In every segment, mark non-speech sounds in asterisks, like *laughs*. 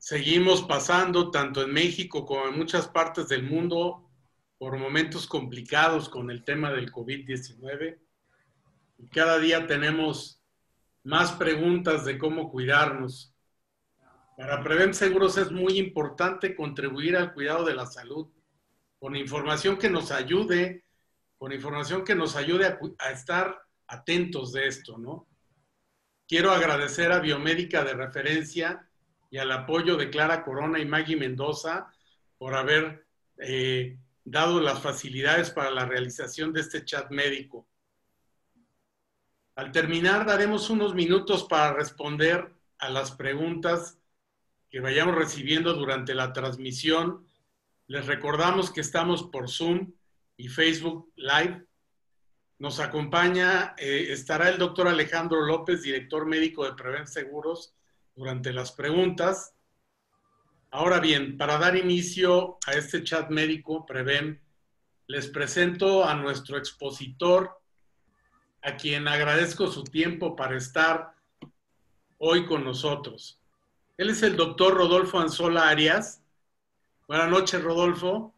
Seguimos pasando, tanto en México como en muchas partes del mundo, por momentos complicados con el tema del COVID-19. Y cada día tenemos más preguntas de cómo cuidarnos. Para Prevent Seguros es muy importante contribuir al cuidado de la salud con información que nos ayude, con información que nos ayude a, a estar atentos de esto, ¿no? Quiero agradecer a Biomédica de Referencia y al apoyo de Clara Corona y Maggie Mendoza por haber eh, dado las facilidades para la realización de este chat médico. Al terminar, daremos unos minutos para responder a las preguntas que vayamos recibiendo durante la transmisión. Les recordamos que estamos por Zoom y Facebook Live. Nos acompaña, eh, estará el doctor Alejandro López, director médico de Preven Seguros, durante las preguntas. Ahora bien, para dar inicio a este chat médico Preven, les presento a nuestro expositor, a quien agradezco su tiempo para estar hoy con nosotros. Él es el doctor Rodolfo Anzola Arias. Buenas noches, Rodolfo.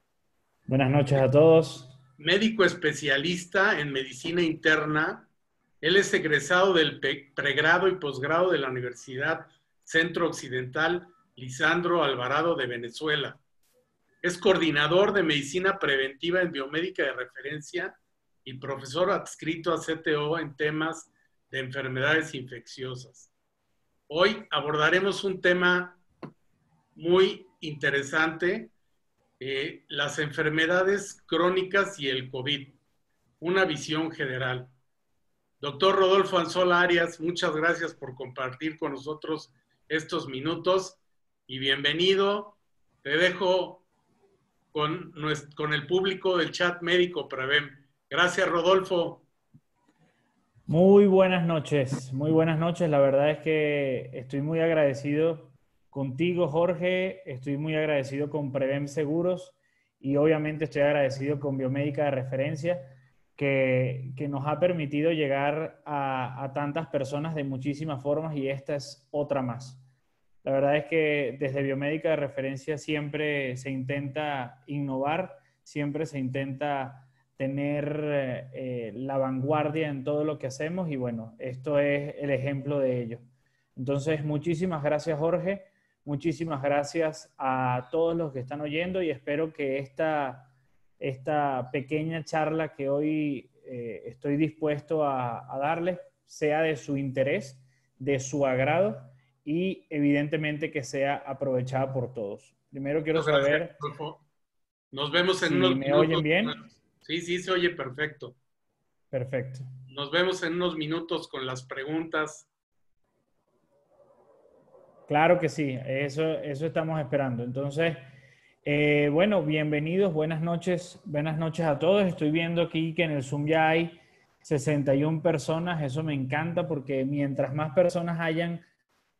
Buenas noches a todos. Médico especialista en medicina interna. Él es egresado del pregrado y posgrado de la Universidad Centro Occidental Lisandro Alvarado de Venezuela. Es coordinador de medicina preventiva en biomédica de referencia y profesor adscrito a CTO en temas de enfermedades infecciosas. Hoy abordaremos un tema muy interesante, eh, las enfermedades crónicas y el COVID, una visión general. Doctor Rodolfo Anzola Arias, muchas gracias por compartir con nosotros estos minutos y bienvenido. Te dejo con, el público del chat médico Prevem. Gracias, Rodolfo. Muy buenas noches, muy buenas noches. La verdad es que estoy muy agradecido contigo, Jorge. Estoy muy agradecido con Prevem Seguros y obviamente estoy agradecido con Biomédica de Referencia, que, nos ha permitido llegar a tantas personas de muchísimas formas y esta es otra más. La verdad es que desde biomédica de referencia siempre se intenta innovar, siempre se intenta tener eh, la vanguardia en todo lo que hacemos y bueno, esto es el ejemplo de ello. Entonces, muchísimas gracias Jorge, muchísimas gracias a todos los que están oyendo y espero que esta, esta pequeña charla que hoy eh, estoy dispuesto a, a darles sea de su interés, de su agrado y evidentemente que sea aprovechada por todos. Primero quiero saber... Nos vemos en unos minutos. ¿Me oyen bien? Sí, sí, se oye perfecto. Perfecto. Nos vemos en unos minutos con las preguntas. Claro que sí, eso, eso estamos esperando. Entonces, eh, bueno, bienvenidos, buenas noches, buenas noches a todos. Estoy viendo aquí que en el Zoom ya hay 61 personas, eso me encanta porque mientras más personas hayan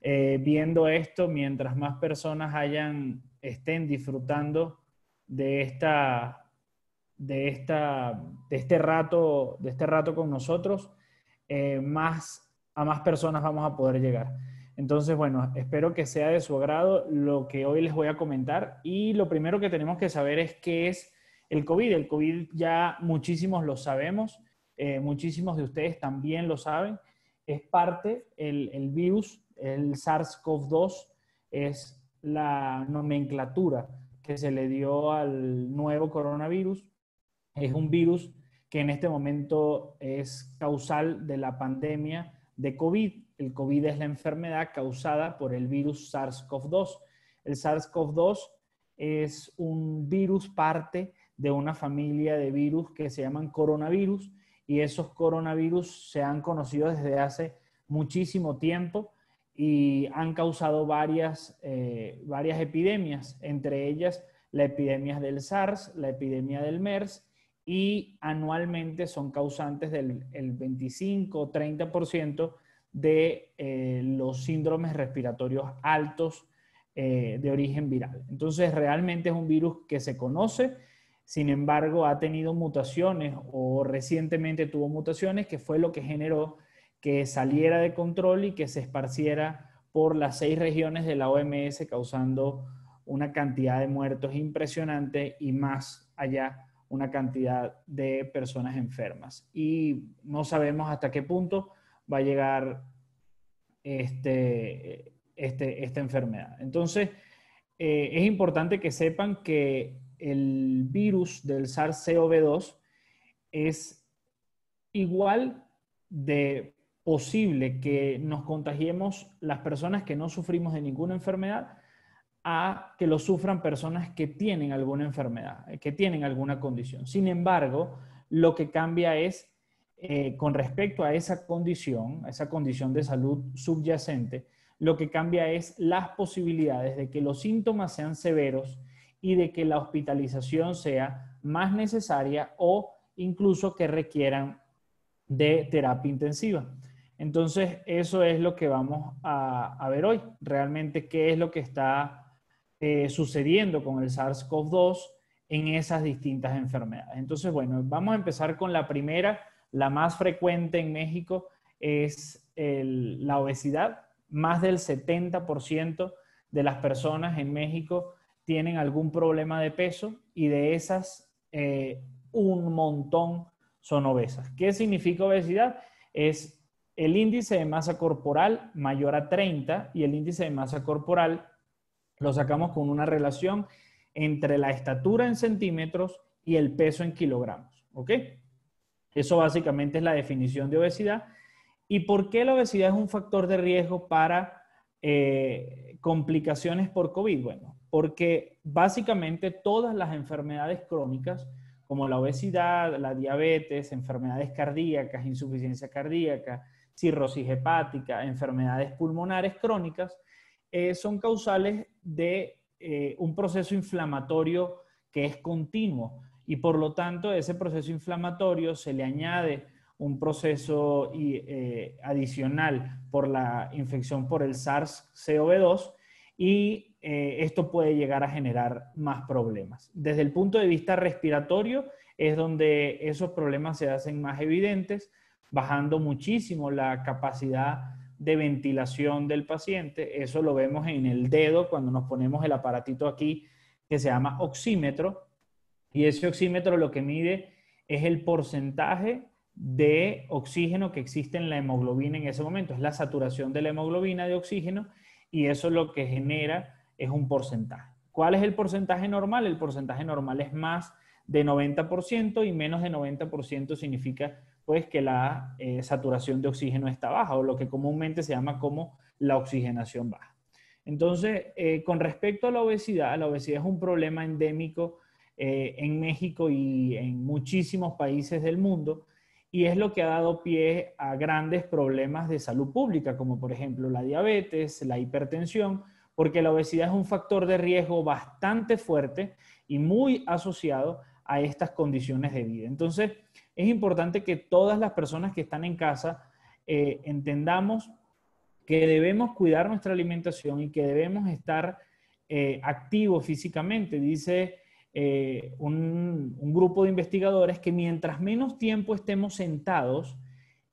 eh, viendo esto, mientras más personas hayan, estén disfrutando de esta, de esta, de este rato, de este rato con nosotros, eh, más, a más personas vamos a poder llegar. Entonces, bueno, espero que sea de su agrado lo que hoy les voy a comentar. Y lo primero que tenemos que saber es qué es el COVID. El COVID ya muchísimos lo sabemos, eh, muchísimos de ustedes también lo saben. Es parte, el, el virus el SARS-CoV-2 es la nomenclatura que se le dio al nuevo coronavirus. Es un virus que en este momento es causal de la pandemia de COVID. El COVID es la enfermedad causada por el virus SARS-CoV-2. El SARS-CoV-2 es un virus parte de una familia de virus que se llaman coronavirus y esos coronavirus se han conocido desde hace muchísimo tiempo y han causado varias, eh, varias epidemias, entre ellas la epidemia del SARS, la epidemia del MERS y anualmente son causantes del 25 o 30% de eh, los síndromes respiratorios altos eh, de origen viral. Entonces, realmente es un virus que se conoce, sin embargo, ha tenido mutaciones o recientemente tuvo mutaciones que fue lo que generó que saliera de control y que se esparciera por las seis regiones de la OMS, causando una cantidad de muertos impresionante y más allá una cantidad de personas enfermas. Y no sabemos hasta qué punto va a llegar este, este esta enfermedad. Entonces, eh, es importante que sepan que el virus del SARS-CoV-2 es igual de posible que nos contagiemos las personas que no sufrimos de ninguna enfermedad a que lo sufran personas que tienen alguna enfermedad, eh, que tienen alguna condición. Sin embargo, lo que cambia es eh, con respecto a esa condición, a esa condición de salud subyacente, lo que cambia es las posibilidades de que los síntomas sean severos y de que la hospitalización sea más necesaria o incluso que requieran de terapia intensiva. Entonces, eso es lo que vamos a, ver hoy. Realmente, qué es lo que está eh, sucediendo con el SARS-CoV-2 en esas distintas enfermedades. Entonces, bueno, vamos a empezar con la primera, la más frecuente en México es la obesidad. Más del 70% de las personas en México tienen algún problema de peso y de esas eh, un montón son obesas. ¿Qué significa obesidad? Es el índice de masa corporal mayor a 30 y el índice de masa corporal lo sacamos con una relación entre la estatura en centímetros y el peso en kilogramos. ¿Ok? Eso básicamente es la definición de obesidad. ¿Y por qué la obesidad es un factor de riesgo para eh, complicaciones por COVID? Bueno, porque básicamente todas las enfermedades crónicas, como la obesidad, la diabetes, enfermedades cardíacas, insuficiencia cardíaca, cirrosis hepática, enfermedades pulmonares crónicas, eh, son causales de eh, un proceso inflamatorio que es continuo y por lo tanto ese proceso inflamatorio se le añade un proceso eh, adicional por la infección por el SARS-CoV-2 y esto puede llegar a generar más problemas. Desde el punto de vista respiratorio es donde esos problemas se hacen más evidentes bajando muchísimo la capacidad de ventilación del paciente. Eso lo vemos en el dedo cuando nos ponemos el aparatito aquí que se llama oxímetro. Y ese oxímetro lo que mide es el porcentaje de oxígeno que existe en la hemoglobina en ese momento. Es la saturación de la hemoglobina de oxígeno y eso lo que genera es un porcentaje. ¿Cuál es el porcentaje normal? El porcentaje normal es más de 90% y menos de 90% significa pues que la eh, saturación de oxígeno está baja o lo que comúnmente se llama como la oxigenación baja. Entonces, eh, con respecto a la obesidad, la obesidad es un problema endémico eh, en México y en muchísimos países del mundo y es lo que ha dado pie a grandes problemas de salud pública, como por ejemplo la diabetes, la hipertensión, porque la obesidad es un factor de riesgo bastante fuerte y muy asociado a estas condiciones de vida. Entonces, es importante que todas las personas que están en casa eh, entendamos que debemos cuidar nuestra alimentación y que debemos estar eh, activos físicamente. Dice eh, un, un, grupo de investigadores que mientras menos tiempo estemos sentados,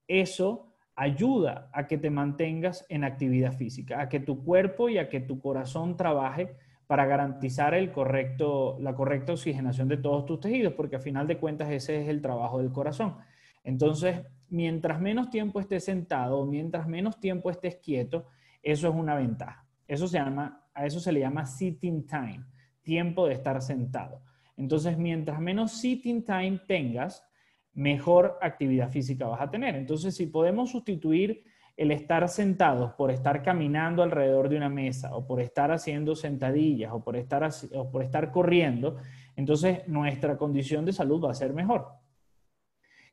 eso ayuda a que te mantengas en actividad física, a que tu cuerpo y a que tu corazón trabaje para garantizar el correcto, la correcta oxigenación de todos tus tejidos, porque a final de cuentas ese es el trabajo del corazón. Entonces, mientras menos tiempo estés sentado, mientras menos tiempo estés quieto, eso es una ventaja. Eso se llama, a eso se le llama sitting time, tiempo de estar sentado. Entonces, mientras menos sitting time tengas, mejor actividad física vas a tener. Entonces, si podemos sustituir el estar sentados por estar caminando alrededor de una mesa o por estar haciendo sentadillas o por estar, por estar corriendo, entonces nuestra condición de salud va a ser mejor.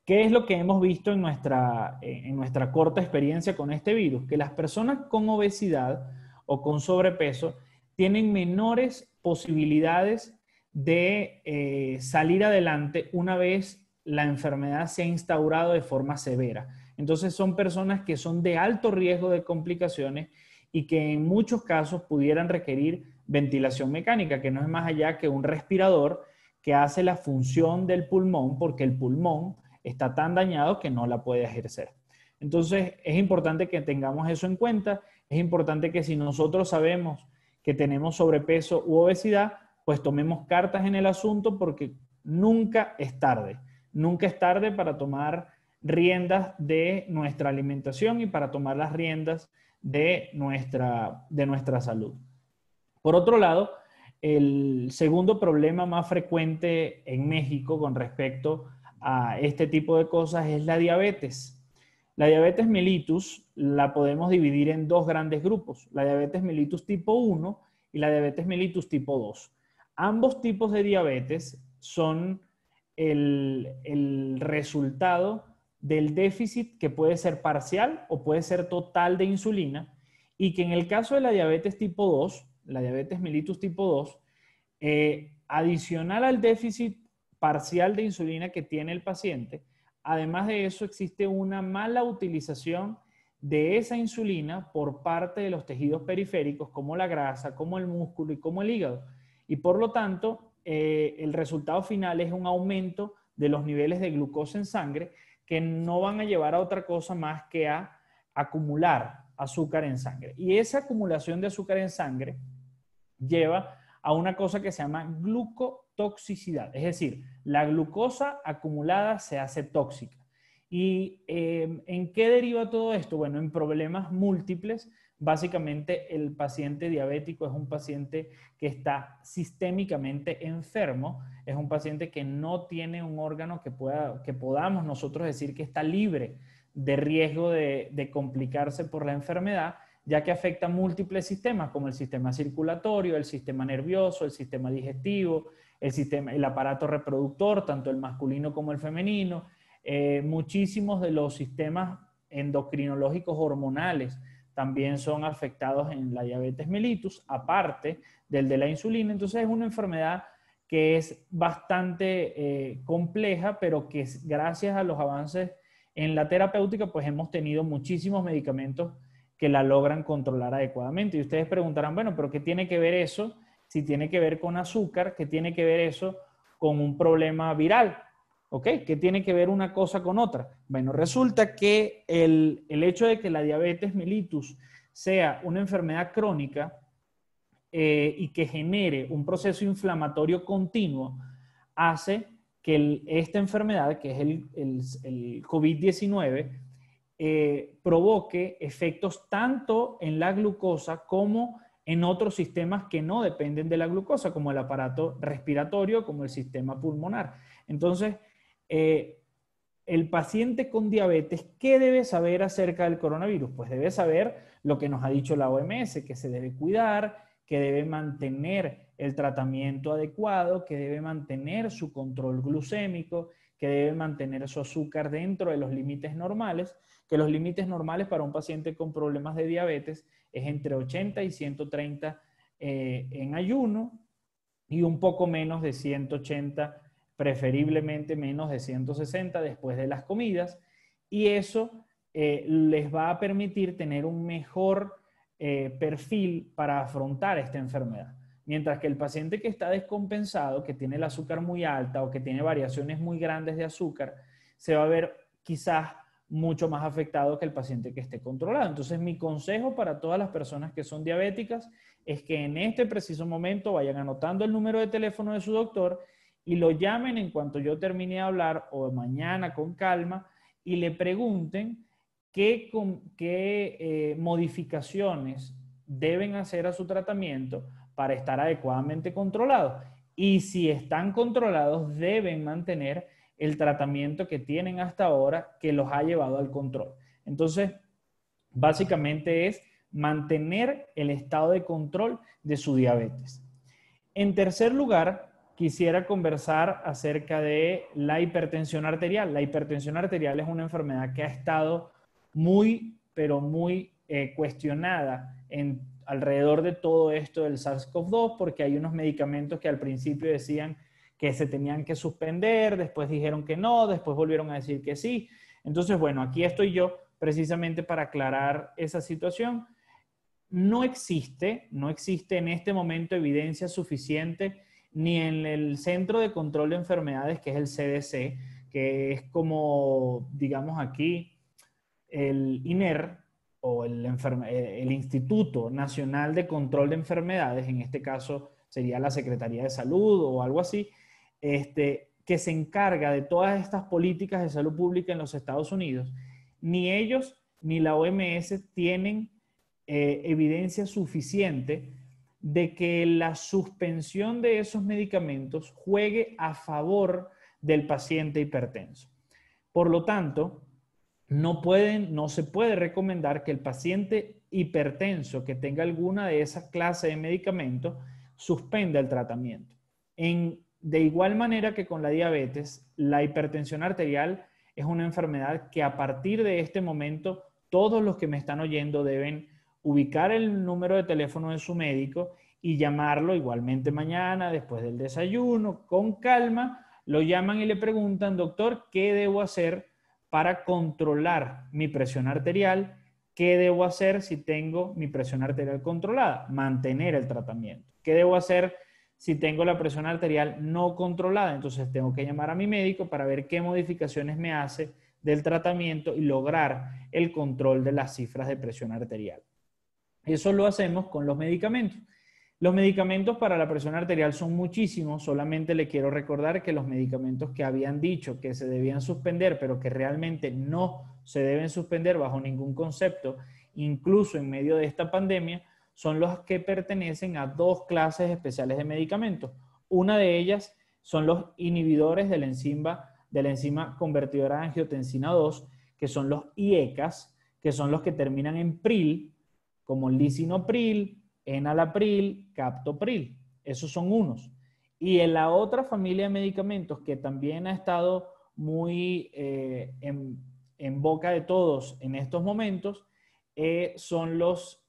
¿Qué es lo que hemos visto en nuestra, eh, corta experiencia con este virus? Que las personas con obesidad o con sobrepeso tienen menores posibilidades de eh, salir adelante una vez la enfermedad se ha instaurado de forma severa. Entonces son personas que son de alto riesgo de complicaciones y que en muchos casos pudieran requerir ventilación mecánica, que no es más allá que un respirador que hace la función del pulmón porque el pulmón está tan dañado que no la puede ejercer. Entonces es importante que tengamos eso en cuenta, es importante que si nosotros sabemos que tenemos sobrepeso u obesidad, pues tomemos cartas en el asunto porque nunca es tarde, nunca es tarde para tomar riendas de nuestra alimentación y para tomar las riendas de nuestra, de nuestra salud. Por otro lado, el segundo problema más frecuente en México con respecto a este tipo de cosas es la diabetes. La diabetes mellitus la podemos dividir en dos grandes grupos, la diabetes mellitus tipo 1 y la diabetes mellitus tipo 2. Ambos tipos de diabetes son el, el resultado del déficit que puede ser parcial o puede ser total de insulina y que en el caso de la diabetes tipo 2, la diabetes mellitus tipo 2, eh, adicional al déficit parcial de insulina que tiene el paciente, además de eso existe una mala utilización de esa insulina por parte de los tejidos periféricos como la grasa, como el músculo y como el hígado. Y por lo tanto, eh, el resultado final es un aumento de los niveles de glucosa en sangre que no van a llevar a otra cosa más que a acumular azúcar en sangre. Y esa acumulación de azúcar en sangre lleva a una cosa que se llama glucotoxicidad, es decir, la glucosa acumulada se hace tóxica. ¿Y eh, en qué deriva todo esto? Bueno, en problemas múltiples Básicamente, el paciente diabético es un paciente que está sistémicamente enfermo, es un paciente que no tiene un órgano que, que podamos nosotros decir que está libre de riesgo de, complicarse por la enfermedad, ya que afecta múltiples sistemas como el sistema circulatorio, el sistema nervioso, el sistema digestivo, el, aparato reproductor, tanto el masculino como el femenino, eh, muchísimos de los sistemas endocrinológicos hormonales también son afectados en la diabetes mellitus, aparte del de la insulina. Entonces es una enfermedad que es bastante eh, compleja, pero que gracias a los avances en la terapéutica, pues hemos tenido muchísimos medicamentos que la logran controlar adecuadamente. Y ustedes preguntarán, bueno, pero ¿qué tiene que ver eso? Si tiene que ver con azúcar, ¿qué tiene que ver eso con un problema viral? ¿Ok? ¿Qué tiene que ver una cosa con otra? Bueno, resulta que el, hecho de que la diabetes mellitus sea una enfermedad crónica eh, y que genere un proceso inflamatorio continuo hace que esta enfermedad, que es el, el COVID-19, eh, provoque efectos tanto en la glucosa como en otros sistemas que no dependen de la glucosa, como el aparato respiratorio, como el sistema pulmonar. Entonces, eh, el paciente con diabetes, ¿qué debe saber acerca del coronavirus? Pues debe saber lo que nos ha dicho la OMS, que se debe cuidar, que debe mantener el tratamiento adecuado, que debe mantener su control glucémico, que debe mantener su azúcar dentro de los límites normales, que los límites normales para un paciente con problemas de diabetes es entre 80 y 130 eh, en ayuno y un poco menos de 180 preferiblemente menos de 160 después de las comidas, y eso eh, les va a permitir tener un mejor eh, perfil para afrontar esta enfermedad. Mientras que el paciente que está descompensado, que tiene el azúcar muy alta o que tiene variaciones muy grandes de azúcar, se va a ver quizás mucho más afectado que el paciente que esté controlado. Entonces, mi consejo para todas las personas que son diabéticas es que en este preciso momento vayan anotando el número de teléfono de su doctor y lo llamen en cuanto yo termine de hablar o mañana con calma y le pregunten qué, qué eh, modificaciones deben hacer a su tratamiento para estar adecuadamente controlados. Y si están controlados, deben mantener el tratamiento que tienen hasta ahora que los ha llevado al control. Entonces, básicamente es mantener el estado de control de su diabetes. En tercer lugar, quisiera conversar acerca de la hipertensión arterial. La hipertensión arterial es una enfermedad que ha estado muy, pero muy eh, cuestionada alrededor de todo esto del SARS-CoV-2, porque hay unos medicamentos que al principio decían que se tenían que suspender, después dijeron que no, después volvieron a decir que sí. Entonces, bueno, aquí estoy yo precisamente para aclarar esa situación. No existe, no existe en este momento evidencia suficiente ni en el Centro de Control de Enfermedades, que es el CDC, que es como, digamos aquí, el INER o eh, el, Instituto Nacional de Control de Enfermedades, en este caso sería la Secretaría de Salud o algo así, este, que se encarga de todas estas políticas de salud pública en los Estados Unidos, ni ellos ni la OMS tienen eh, evidencia suficiente de que la suspensión de esos medicamentos juegue a favor del paciente hipertenso. Por lo tanto, no, se puede recomendar que el paciente hipertenso que tenga alguna de esas clases de medicamentos suspenda el tratamiento. de igual manera que con la diabetes, la hipertensión arterial es una enfermedad que a partir de este momento todos los que me están oyendo deben ubicar el número de teléfono de su médico y llamarlo igualmente mañana, después del desayuno, con calma. Lo llaman y le preguntan, doctor, ¿qué debo hacer para controlar mi presión arterial? ¿Qué debo hacer si tengo mi presión arterial controlada? Mantener el tratamiento. ¿Qué debo hacer si tengo la presión arterial no controlada? Entonces tengo que llamar a mi médico para ver qué modificaciones me hace del tratamiento y lograr el control de las cifras de presión arterial. Eso lo hacemos con los medicamentos. Los medicamentos para la presión arterial son muchísimos, solamente le quiero recordar que los medicamentos que habían dicho que se debían suspender, pero que realmente no se deben suspender bajo ningún concepto, incluso en medio de esta pandemia, son los que pertenecen a dos clases especiales de medicamentos. Una de ellas son los inhibidores de la enzima, de la enzima convertidora de angiotensina 2, que son los IECAS, que son los que terminan en PRIL, como lisinopril, enalapril, captopril. Esos son unos. Y en la otra familia de medicamentos que también ha estado muy eh, en, boca de todos en estos momentos eh, son los,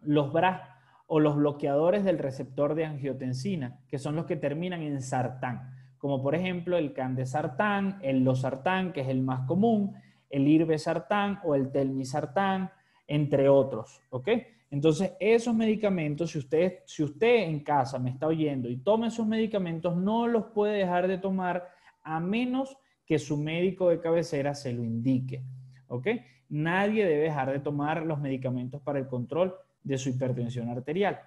los BRAS o los bloqueadores del receptor de angiotensina, que son los que terminan en sartán, como por ejemplo el candesartán, el losartán, que es el más común, el irbesartán o el telmisartán, entre otros, ¿ok? Entonces, esos medicamentos, si usted, si usted en casa me está oyendo y toma esos medicamentos, no los puede dejar de tomar a menos que su médico de cabecera se lo indique, ¿ok? Nadie debe dejar de tomar los medicamentos para el control de su hipertensión arterial.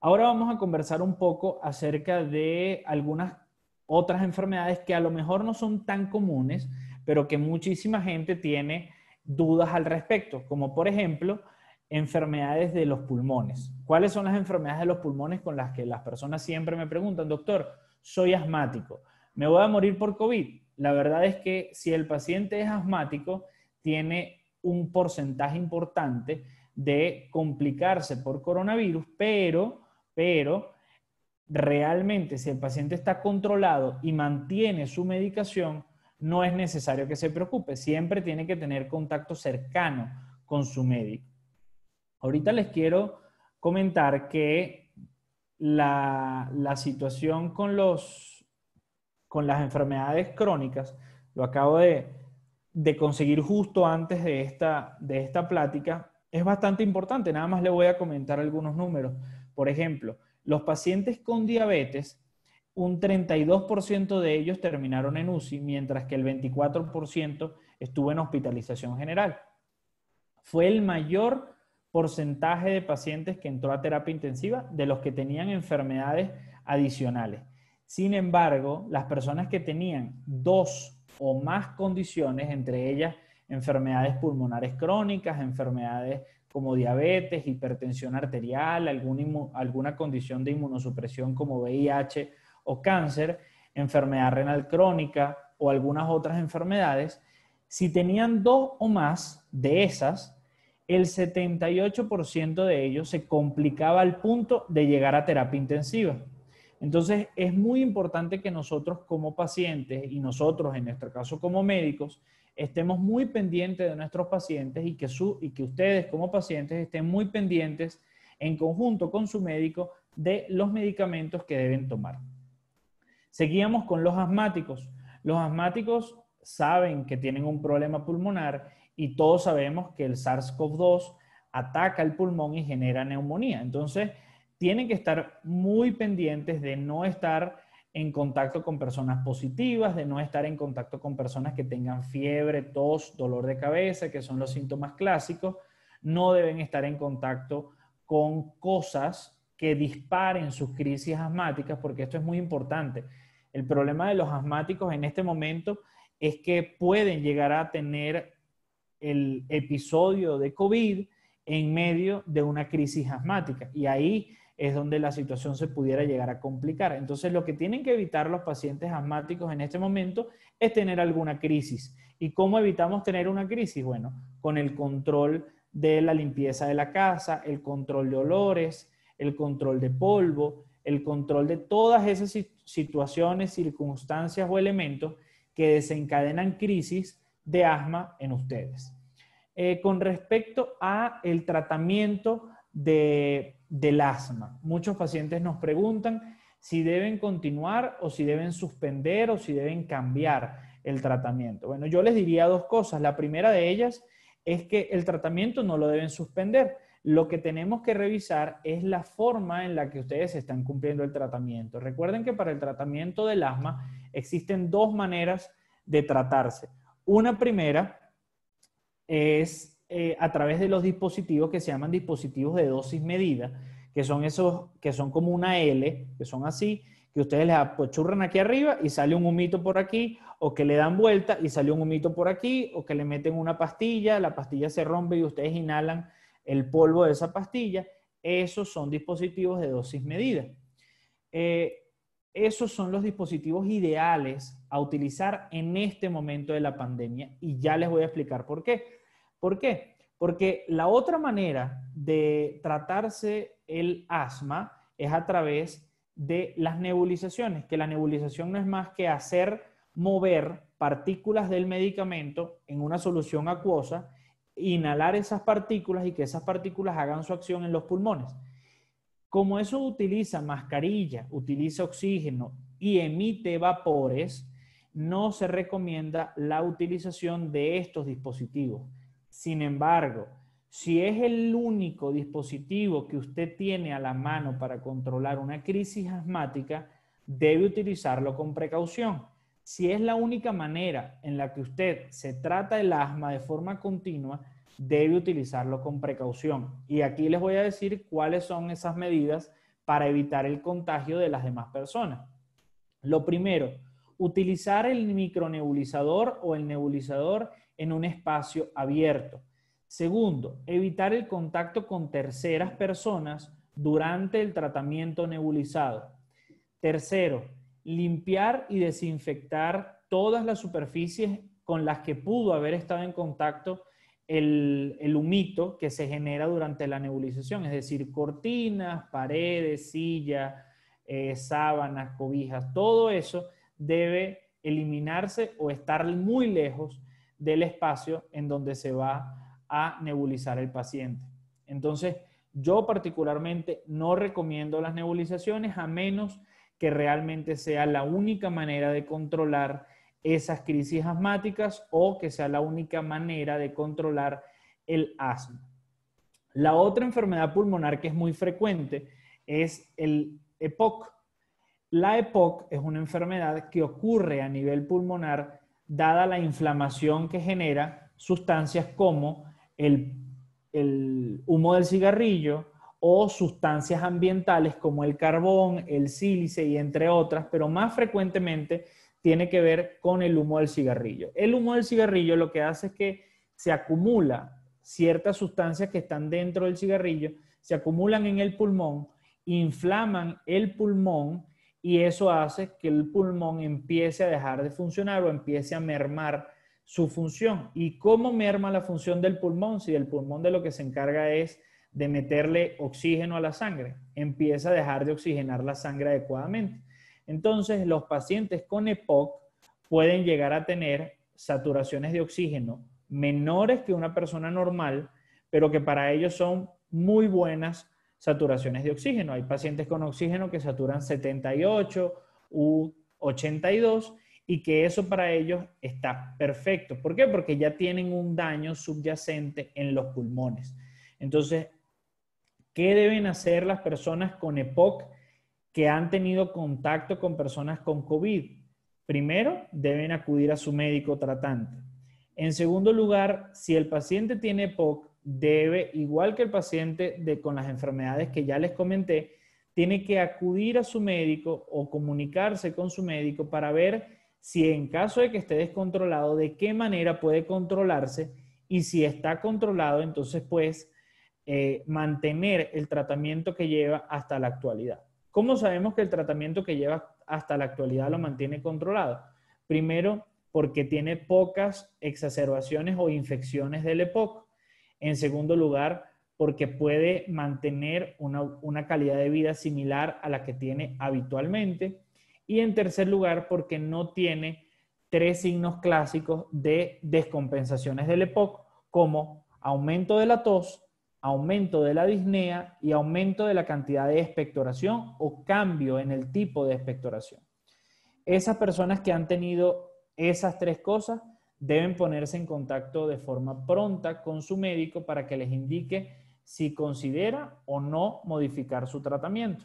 Ahora vamos a conversar un poco acerca de algunas otras enfermedades que a lo mejor no son tan comunes, pero que muchísima gente tiene dudas al respecto, como por ejemplo enfermedades de los pulmones. ¿Cuáles son las enfermedades de los pulmones con las que las personas siempre me preguntan, doctor, soy asmático, ¿me voy a morir por COVID? La verdad es que si el paciente es asmático, tiene un porcentaje importante de complicarse por coronavirus, pero, pero realmente si el paciente está controlado y mantiene su medicación, no es necesario que se preocupe. Siempre tiene que tener contacto cercano con su médico. Ahorita les quiero comentar que la, situación con, los, con las enfermedades crónicas, lo acabo de, de conseguir justo antes de esta, de esta plática, es bastante importante. Nada más le voy a comentar algunos números. Por ejemplo, los pacientes con diabetes un 32% de ellos terminaron en UCI, mientras que el 24% estuvo en hospitalización general. Fue el mayor porcentaje de pacientes que entró a terapia intensiva de los que tenían enfermedades adicionales. Sin embargo, las personas que tenían dos o más condiciones, entre ellas enfermedades pulmonares crónicas, enfermedades como diabetes, hipertensión arterial, alguna, alguna condición de inmunosupresión como VIH o cáncer, enfermedad renal crónica o algunas otras enfermedades, si tenían dos o más de esas, el 78% de ellos se complicaba al punto de llegar a terapia intensiva. Entonces, es muy importante que nosotros como pacientes y nosotros, en nuestro caso, como médicos, estemos muy pendientes de nuestros pacientes y que, y que ustedes como pacientes estén muy pendientes en conjunto con su médico de los medicamentos que deben tomar. Seguíamos con los asmáticos. Los asmáticos saben que tienen un problema pulmonar y todos sabemos que el SARS-CoV-2 ataca el pulmón y genera neumonía. Entonces, tienen que estar muy pendientes de no estar en contacto con personas positivas, de no estar en contacto con personas que tengan fiebre, tos, dolor de cabeza, que son los síntomas clásicos. No deben estar en contacto con cosas que disparen sus crisis asmáticas, porque esto es muy importante. El problema de los asmáticos en este momento es que pueden llegar a tener el episodio de COVID en medio de una crisis asmática. Y ahí es donde la situación se pudiera llegar a complicar. Entonces, lo que tienen que evitar los pacientes asmáticos en este momento es tener alguna crisis. ¿Y cómo evitamos tener una crisis? Bueno, con el control de la limpieza de la casa, el control de olores, el control de polvo, el control de todas esas situaciones, circunstancias o elementos que desencadenan crisis de asma en ustedes. Eh, con respecto a el tratamiento del asma, muchos pacientes nos preguntan si deben continuar o si deben suspender o si deben cambiar el tratamiento. Bueno, yo les diría dos cosas. La primera de ellas es que el tratamiento no lo deben suspender. Lo que tenemos que revisar es la forma en la que ustedes están cumpliendo el tratamiento. Recuerden que para el tratamiento del asma existen dos maneras de tratarse. Una primera es eh, a través de los dispositivos que se llaman dispositivos de dosis medida, que son esos que son como una L, que son así, que ustedes les apochurran aquí arriba y sale un humito por aquí, o que le dan vuelta y sale un humito por aquí, o que le meten una pastilla, la pastilla se rompe y ustedes inhalan el polvo de esa pastilla, esos son dispositivos de dosis medida. Eh, esos son los dispositivos ideales a utilizar en este momento de la pandemia y ya les voy a explicar por qué. ¿Por qué? Porque la otra manera de tratarse el asma es a través de las nebulizaciones, que la nebulización no es más que hacer mover partículas del medicamento en una solución acuosa inhalar esas partículas y que esas partículas hagan su acción en los pulmones. Como eso utiliza mascarilla, utiliza oxígeno y emite vapores, no se recomienda la utilización de estos dispositivos. Sin embargo, si es el único dispositivo que usted tiene a la mano para controlar una crisis asmática, debe utilizarlo con precaución si es la única manera en la que usted se trata el asma de forma continua, debe utilizarlo con precaución. Y aquí les voy a decir cuáles son esas medidas para evitar el contagio de las demás personas. Lo primero, utilizar el micronebulizador o el nebulizador en un espacio abierto. Segundo, evitar el contacto con terceras personas durante el tratamiento nebulizado. Tercero, limpiar y desinfectar todas las superficies con las que pudo haber estado en contacto el, humito que se genera durante la nebulización, es decir, cortinas, paredes, sillas, eh, sábanas, cobijas, todo eso debe eliminarse o estar muy lejos del espacio en donde se va a nebulizar el paciente. Entonces, yo particularmente no recomiendo las nebulizaciones a menos que realmente sea la única manera de controlar esas crisis asmáticas o que sea la única manera de controlar el asma. La otra enfermedad pulmonar que es muy frecuente es el EPOC. La EPOC es una enfermedad que ocurre a nivel pulmonar dada la inflamación que genera sustancias como el, el humo del cigarrillo, o sustancias ambientales como el carbón, el sílice y entre otras, pero más frecuentemente tiene que ver con el humo del cigarrillo. El humo del cigarrillo lo que hace es que se acumula ciertas sustancias que están dentro del cigarrillo, se acumulan en el pulmón, inflaman el pulmón y eso hace que el pulmón empiece a dejar de funcionar o empiece a mermar su función. ¿Y cómo merma la función del pulmón? Si el pulmón de lo que se encarga es de meterle oxígeno a la sangre, empieza a dejar de oxigenar la sangre adecuadamente. Entonces, los pacientes con EPOC pueden llegar a tener saturaciones de oxígeno menores que una persona normal, pero que para ellos son muy buenas saturaciones de oxígeno. Hay pacientes con oxígeno que saturan 78 u 82 y que eso para ellos está perfecto. ¿Por qué? Porque ya tienen un daño subyacente en los pulmones. Entonces, ¿Qué deben hacer las personas con EPOC que han tenido contacto con personas con COVID? Primero, deben acudir a su médico tratante. En segundo lugar, si el paciente tiene EPOC, debe, igual que el paciente de, con las enfermedades que ya les comenté, tiene que acudir a su médico o comunicarse con su médico para ver si en caso de que esté descontrolado, de qué manera puede controlarse y si está controlado, entonces pues eh, mantener el tratamiento que lleva hasta la actualidad. ¿Cómo sabemos que el tratamiento que lleva hasta la actualidad lo mantiene controlado? Primero, porque tiene pocas exacerbaciones o infecciones del EPOC. En segundo lugar, porque puede mantener una, una, calidad de vida similar a la que tiene habitualmente. Y en tercer lugar, porque no tiene tres signos clásicos de descompensaciones del EPOC, como aumento de la tos, aumento de la disnea y aumento de la cantidad de expectoración o cambio en el tipo de expectoración. Esas personas que han tenido esas tres cosas deben ponerse en contacto de forma pronta con su médico para que les indique si considera o no modificar su tratamiento.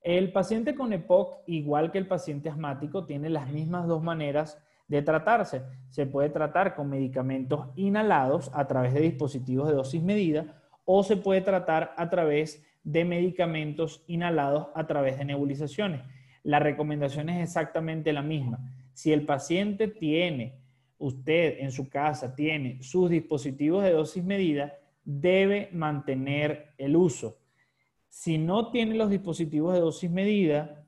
El paciente con EPOC, igual que el paciente asmático, tiene las mismas dos maneras de tratarse. Se puede tratar con medicamentos inhalados a través de dispositivos de dosis medida o se puede tratar a través de medicamentos inhalados a través de nebulizaciones. La recomendación es exactamente la misma. Si el paciente tiene, usted en su casa tiene sus dispositivos de dosis medida, debe mantener el uso. Si no tiene los dispositivos de dosis medida,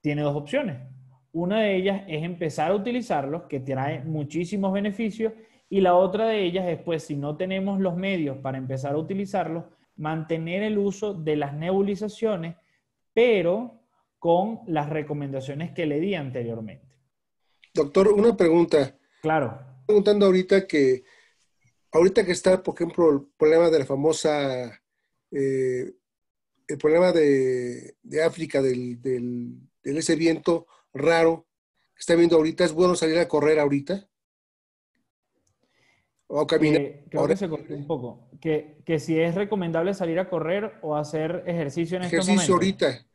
tiene dos opciones una de ellas es empezar a utilizarlos, que trae muchísimos beneficios, y la otra de ellas es, pues, si no tenemos los medios para empezar a utilizarlos, mantener el uso de las nebulizaciones, pero con las recomendaciones que le di anteriormente. Doctor, una pregunta. Claro. Preguntando ahorita que, ahorita que está, por ejemplo, el problema de la famosa, eh, el problema de, África, del ese viento, raro está viendo ahorita? ¿Es bueno salir a correr ahorita? ¿O caminar? Eh, ahora? que se un poco. Que, que, si es recomendable salir a correr o hacer ejercicio en ejercicio estos momentos. ahorita,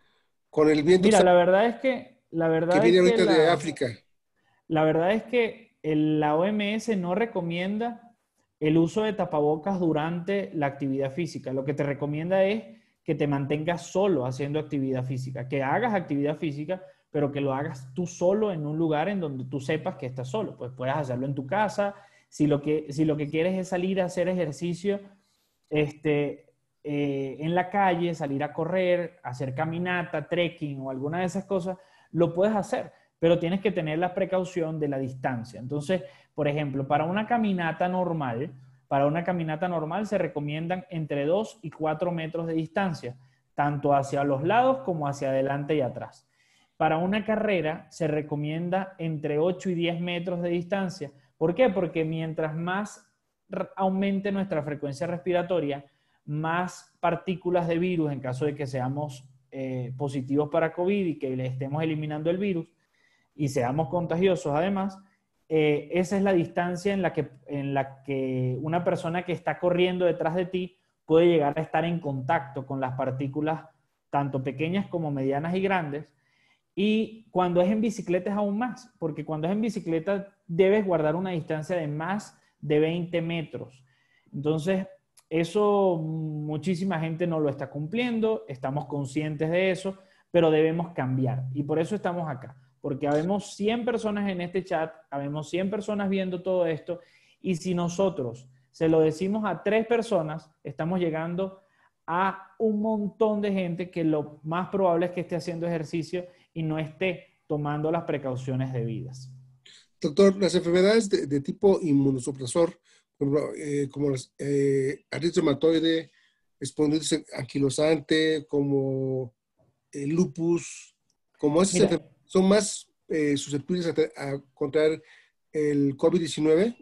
con el viento. Mira, la verdad es que... La verdad que es que la, de África. La verdad es que la OMS no recomienda el uso de tapabocas durante la actividad física. Lo que te recomienda es que te mantengas solo haciendo actividad física, que hagas actividad física, pero que lo hagas tú solo en un lugar en donde tú sepas que estás solo. Pues puedes hacerlo en tu casa. Si lo que, quieres es salir a hacer ejercicio este, eh, en la calle, salir a correr, hacer caminata, trekking o alguna de esas cosas, lo puedes hacer, pero tienes que tener la precaución de la distancia. Entonces, por ejemplo, para una caminata normal, para una caminata normal se recomiendan entre 2 y 4 metros de distancia, tanto hacia los lados como hacia adelante y atrás. Para una carrera se recomienda entre 8 y 10 metros de distancia. ¿Por qué? Porque mientras más aumente nuestra frecuencia respiratoria, más partículas de virus, en caso de que seamos eh, positivos para COVID y que le estemos eliminando el virus y seamos contagiosos además, eh, esa es la distancia en la, que, en la que una persona que está corriendo detrás de ti puede llegar a estar en contacto con las partículas tanto pequeñas como medianas y grandes y cuando es en bicicleta es aún más, porque cuando es en bicicleta debes guardar una distancia de más de 20 metros. Entonces, eso muchísima gente no lo está cumpliendo, estamos conscientes de eso, pero debemos cambiar. Y por eso estamos acá, porque habemos 100 personas en este chat, habemos 100 personas viendo todo esto, y si nosotros se lo decimos a tres personas, estamos llegando a un montón de gente que lo más probable es que esté haciendo ejercicio y no esté tomando las precauciones debidas. Doctor, las enfermedades de, tipo inmunosupresor, eh, como las eh, artritis reumatoide, espondilitis anquilosante, como el eh, lupus, como esas son más eh, susceptibles a, contraer el COVID-19?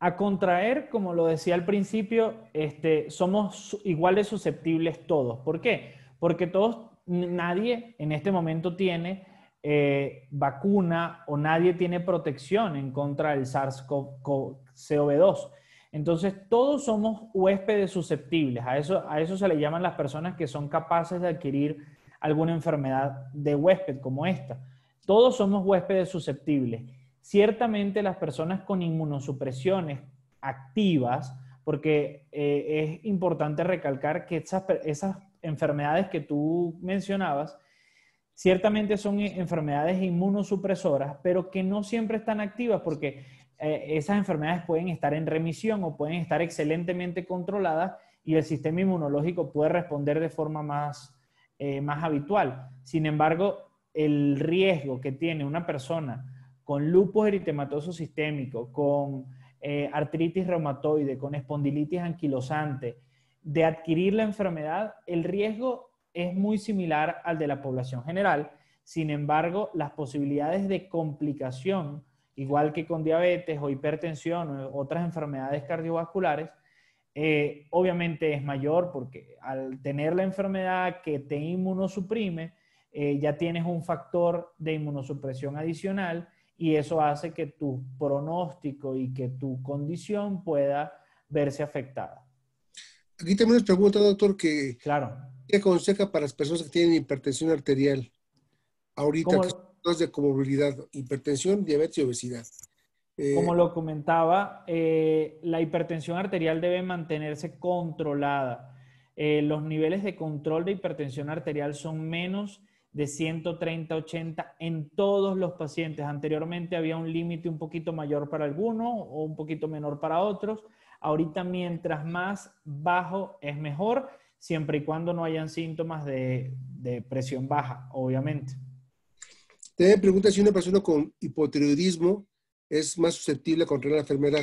A contraer, como lo decía al principio, este, somos iguales susceptibles todos. ¿Por qué? Porque todos, nadie en este momento tiene eh, vacuna o nadie tiene protección en contra del SARS-CoV-2. Entonces, todos somos huéspedes susceptibles. A eso, a eso se le llaman las personas que son capaces de adquirir alguna enfermedad de huésped como esta. Todos somos huéspedes susceptibles. Ciertamente las personas con inmunosupresiones activas, porque eh, es importante recalcar que esas, enfermedades que tú mencionabas, ciertamente son e-, enfermedades inmunosupresoras, pero que no siempre están activas porque eh, esas enfermedades pueden estar en remisión o pueden estar excelentemente controladas y el sistema inmunológico puede responder de forma más, eh, más habitual. Sin embargo, el riesgo que tiene una persona con lupus eritematoso sistémico, con eh, artritis reumatoide, con espondilitis anquilosante, de adquirir la enfermedad, el riesgo es muy similar al de la población general. Sin embargo, las posibilidades de complicación, igual que con diabetes o hipertensión o otras enfermedades cardiovasculares, eh, obviamente es mayor porque al tener la enfermedad que te inmunosuprime, eh, ya tienes un factor de inmunosupresión adicional y eso hace que tu pronóstico y que tu condición pueda verse afectada. Aquí también nos pregunta, doctor, que claro. ¿qué aconseja para las personas que tienen hipertensión arterial? Ahorita, dos de comorbilidad, hipertensión, diabetes y obesidad. Eh, Como lo comentaba, eh, la hipertensión arterial debe mantenerse controlada. Eh, los niveles de control de hipertensión arterial son menos de 130-80 en todos los pacientes. Anteriormente había un límite un poquito mayor para algunos o un poquito menor para otros. Ahorita mientras más bajo es mejor, siempre y cuando no hayan síntomas de, presión baja, obviamente. Te pregunta si una persona con hipotiroidismo es más susceptible a contraer la enfermedad.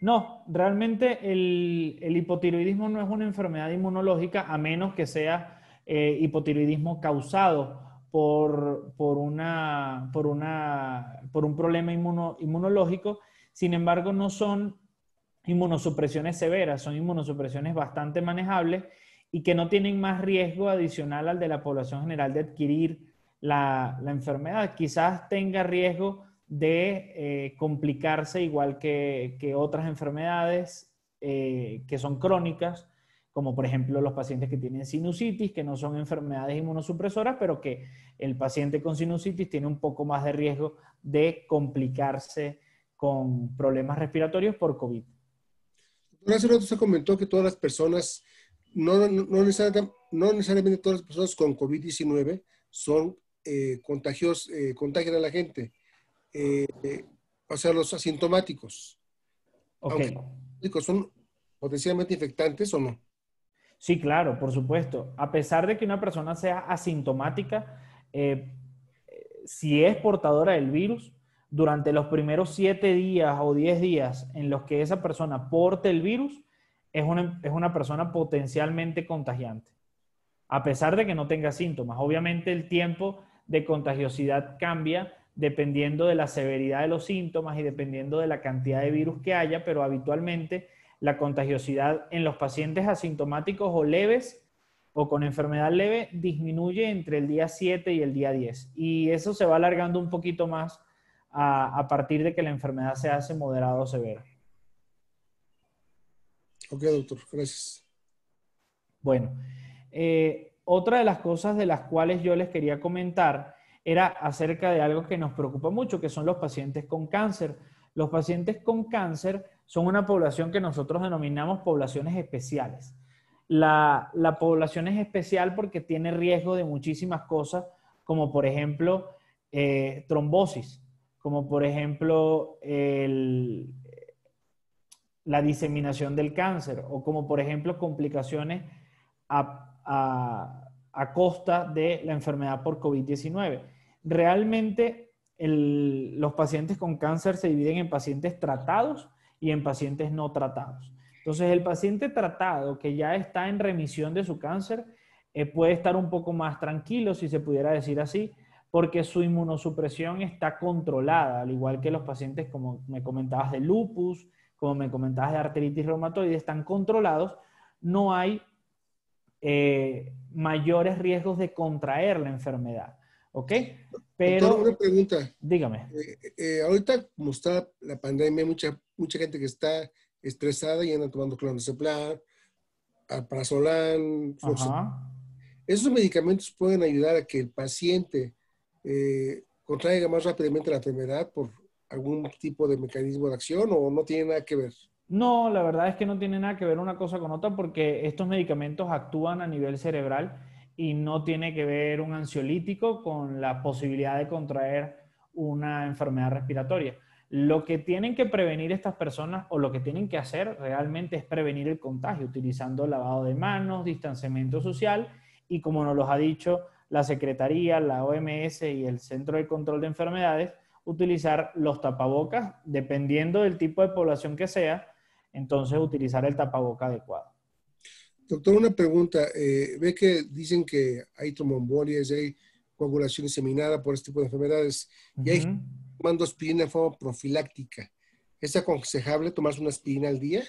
No, realmente el, el hipotiroidismo no es una enfermedad inmunológica a menos que sea eh, hipotiroidismo causado por, una, una, por un problema inmunológico. Sin embargo, no son inmunosupresiones severas, son inmunosupresiones bastante manejables y que no tienen más riesgo adicional al de la población general de adquirir la, enfermedad. Quizás tenga riesgo de eh, complicarse igual que, otras enfermedades eh, que son crónicas, como por ejemplo los pacientes que tienen sinusitis, que no son enfermedades inmunosupresoras, pero que el paciente con sinusitis tiene un poco más de riesgo de complicarse con problemas respiratorios por COVID. Hace rato se comentó que todas las personas, no, no, necesariamente, todas las personas con COVID-19 son eh, contagios, eh, contagian a la gente, eh, o sea, los asintomáticos. Okay. ¿Son potencialmente infectantes o no? Sí, claro, por supuesto. A pesar de que una persona sea asintomática, eh, si es portadora del virus, durante los primeros siete días o diez días en los que esa persona porte el virus, es una persona potencialmente contagiante, a pesar de que no tenga síntomas. Obviamente el tiempo de contagiosidad cambia dependiendo de la severidad de los síntomas y dependiendo de la cantidad de virus que haya, pero habitualmente la contagiosidad en los pacientes asintomáticos o leves o con enfermedad leve disminuye entre el día 7 y el día 10. Y eso se va alargando un poquito más a, partir de que la enfermedad se hace moderada o severa. Ok, doctor, gracias. Bueno, eh, otra de las cosas de las cuales yo les quería comentar era acerca de algo que nos preocupa mucho, que son los pacientes con cáncer. Los pacientes con cáncer son una población que nosotros denominamos poblaciones especiales. La, población es especial porque tiene riesgo de muchísimas cosas, como por ejemplo eh, trombosis, como por ejemplo la diseminación del cáncer o como por ejemplo complicaciones a, costa de la enfermedad por COVID-19. Realmente los pacientes con cáncer se dividen en pacientes tratados y en pacientes no tratados. Entonces, el paciente tratado que ya está en remisión de su cáncer eh, puede estar un poco más tranquilo, si se pudiera decir así, porque su inmunosupresión está controlada, al igual que los pacientes, como me comentabas, de lupus, como me comentabas, de artritis reumatoide, están controlados, no hay eh, mayores riesgos de contraer la enfermedad. ¿Ok? Pero. Doctor, una pregunta. Dígame. Eh, eh, ahorita, como está la pandemia, mucha, mucha gente que está estresada y anda tomando clonazepam, alprazolam, ¿Esos medicamentos pueden ayudar a que el paciente eh, contraiga más rápidamente la enfermedad por algún tipo de mecanismo de acción o no tiene nada que ver? No, la verdad es que no tiene nada que ver una cosa con otra porque estos medicamentos actúan a nivel cerebral y no tiene que ver un ansiolítico con la posibilidad de contraer una enfermedad respiratoria. Lo que tienen que prevenir estas personas o lo que tienen que hacer realmente es prevenir el contagio utilizando lavado de manos, distanciamiento social y como nos los ha dicho la Secretaría, la OMS y el Centro de Control de Enfermedades, utilizar los tapabocas dependiendo del tipo de población que sea, entonces utilizar el tapaboca adecuado. Doctor, una pregunta. Eh, ¿Ve que dicen que hay tromboembolias, hay coagulación diseminada por este tipo de enfermedades? Y hay tomando aspirina de forma profiláctica. ¿Es aconsejable tomarse una aspirina al día?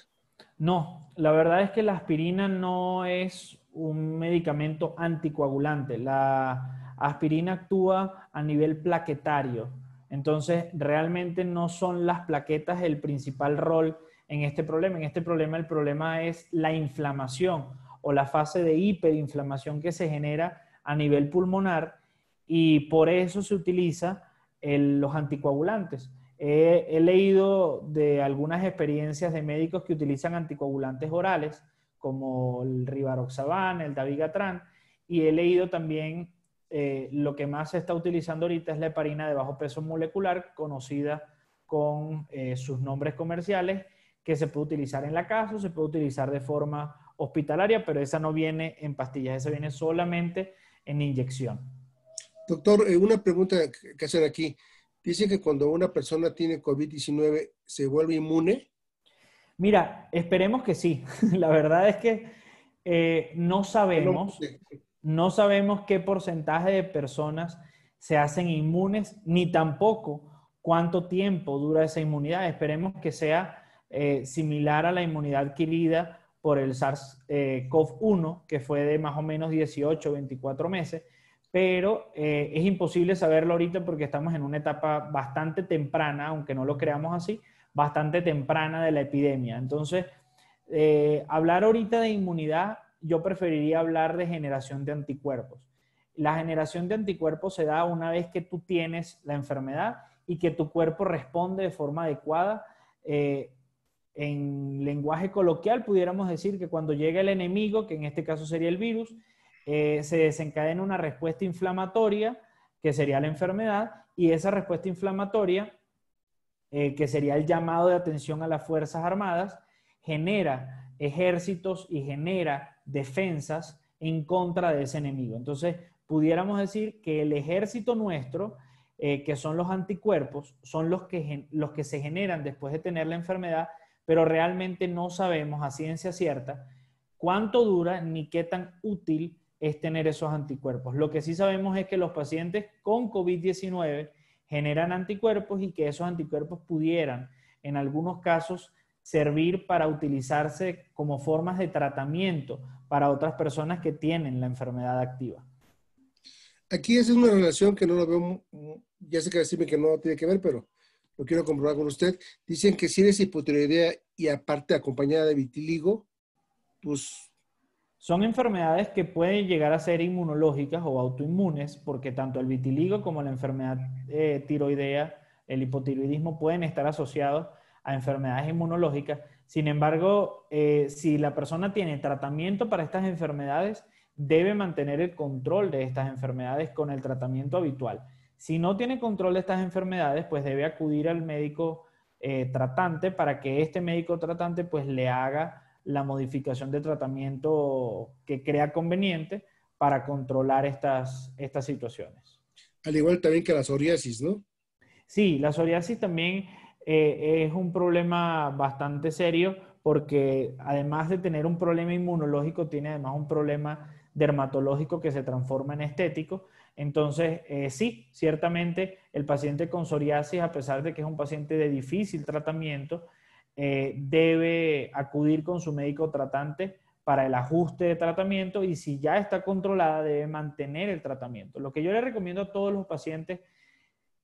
No, la verdad es que la aspirina no es un medicamento anticoagulante. La aspirina actúa a nivel plaquetario. Entonces, realmente no son las plaquetas el principal rol en este problema. En este problema el problema es la inflamación o la fase de hiperinflamación que se genera a nivel pulmonar y por eso se utiliza los anticoagulantes. He, leído de algunas experiencias de médicos que utilizan anticoagulantes orales como el rivaroxaban, el davigatran y he leído también eh, lo que más se está utilizando ahorita es la heparina de bajo peso molecular, conocida con eh, sus nombres comerciales, que se puede utilizar en la casa se puede utilizar de forma hospitalaria, pero esa no viene en pastillas, esa viene solamente en inyección. Doctor, eh, una pregunta que hacer aquí. Dice que cuando una persona tiene COVID-19 se vuelve inmune. Mira, esperemos que sí. *laughs* la verdad es que eh, no sabemos, no sabemos qué porcentaje de personas se hacen inmunes, ni tampoco cuánto tiempo dura esa inmunidad. Esperemos que sea eh, similar a la inmunidad adquirida por el SARS-CoV-1, que fue de más o menos 18 24 meses, pero eh, es imposible saberlo ahorita porque estamos en una etapa bastante temprana, aunque no lo creamos así, bastante temprana de la epidemia. Entonces, eh, hablar ahorita de inmunidad, yo preferiría hablar de generación de anticuerpos. La generación de anticuerpos se da una vez que tú tienes la enfermedad y que tu cuerpo responde de forma adecuada eh, en lenguaje coloquial pudiéramos decir que cuando llega el enemigo, que en este caso sería el virus, eh, se desencadena una respuesta inflamatoria, que sería la enfermedad, y esa respuesta inflamatoria, eh, que sería el llamado de atención a las Fuerzas Armadas, genera ejércitos y genera defensas en contra de ese enemigo. Entonces, pudiéramos decir que el ejército nuestro, eh, que son los anticuerpos, son los que, los que se generan después de tener la enfermedad, pero realmente no sabemos a ciencia cierta cuánto dura ni qué tan útil es tener esos anticuerpos. Lo que sí sabemos es que los pacientes con COVID-19 generan anticuerpos y que esos anticuerpos pudieran, en algunos casos, servir para utilizarse como formas de tratamiento para otras personas que tienen la enfermedad activa. Aquí es una relación que no lo veo, ya sé que decirme que no tiene que ver, pero lo quiero comprobar con usted, dicen que si es hipotiroidea y aparte acompañada de vitiligo, pues... Son enfermedades que pueden llegar a ser inmunológicas o autoinmunes, porque tanto el vitiligo como la enfermedad eh, tiroidea, el hipotiroidismo, pueden estar asociados a enfermedades inmunológicas. Sin embargo, eh, si la persona tiene tratamiento para estas enfermedades, debe mantener el control de estas enfermedades con el tratamiento habitual. Si no tiene control de estas enfermedades, pues debe acudir al médico eh, tratante para que este médico tratante pues le haga la modificación de tratamiento que crea conveniente para controlar estas, estas situaciones. Al igual también que la psoriasis, ¿no? Sí, la psoriasis también eh, es un problema bastante serio porque además de tener un problema inmunológico, tiene además un problema dermatológico que se transforma en estético entonces, eh, sí, ciertamente el paciente con psoriasis, a pesar de que es un paciente de difícil tratamiento, eh, debe acudir con su médico tratante para el ajuste de tratamiento y si ya está controlada debe mantener el tratamiento. Lo que yo le recomiendo a todos los pacientes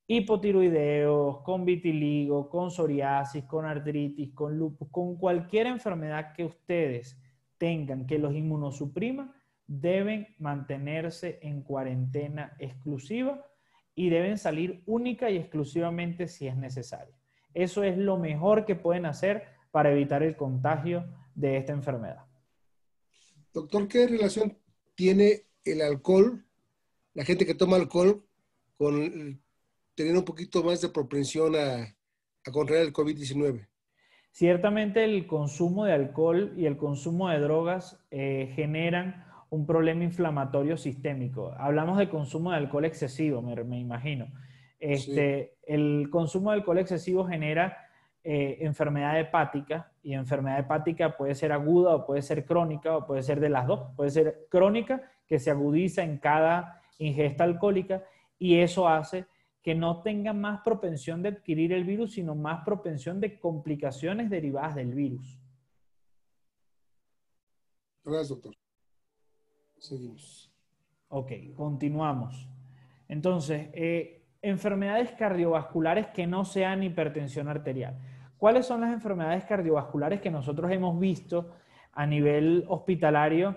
hipotiroideos, con vitiligo, con psoriasis, con artritis, con lupus, con cualquier enfermedad que ustedes tengan que los inmunosuprima, deben mantenerse en cuarentena exclusiva y deben salir única y exclusivamente si es necesario. Eso es lo mejor que pueden hacer para evitar el contagio de esta enfermedad. Doctor, ¿qué relación tiene el alcohol, la gente que toma alcohol, con tener un poquito más de propensión a, contraer el COVID-19? Ciertamente el consumo de alcohol y el consumo de drogas eh, generan un problema inflamatorio sistémico. Hablamos de consumo de alcohol excesivo, me, imagino. Este, El consumo de alcohol excesivo genera eh, enfermedad hepática y enfermedad hepática puede ser aguda o puede ser crónica o puede ser de las dos. Puede ser crónica que se agudiza en cada ingesta alcohólica y eso hace que no tenga más propensión de adquirir el virus, sino más propensión de complicaciones derivadas del virus. Gracias, doctor. Seguimos. Ok, continuamos. Entonces, eh, enfermedades cardiovasculares que no sean hipertensión arterial. ¿Cuáles son las enfermedades cardiovasculares que nosotros hemos visto a nivel hospitalario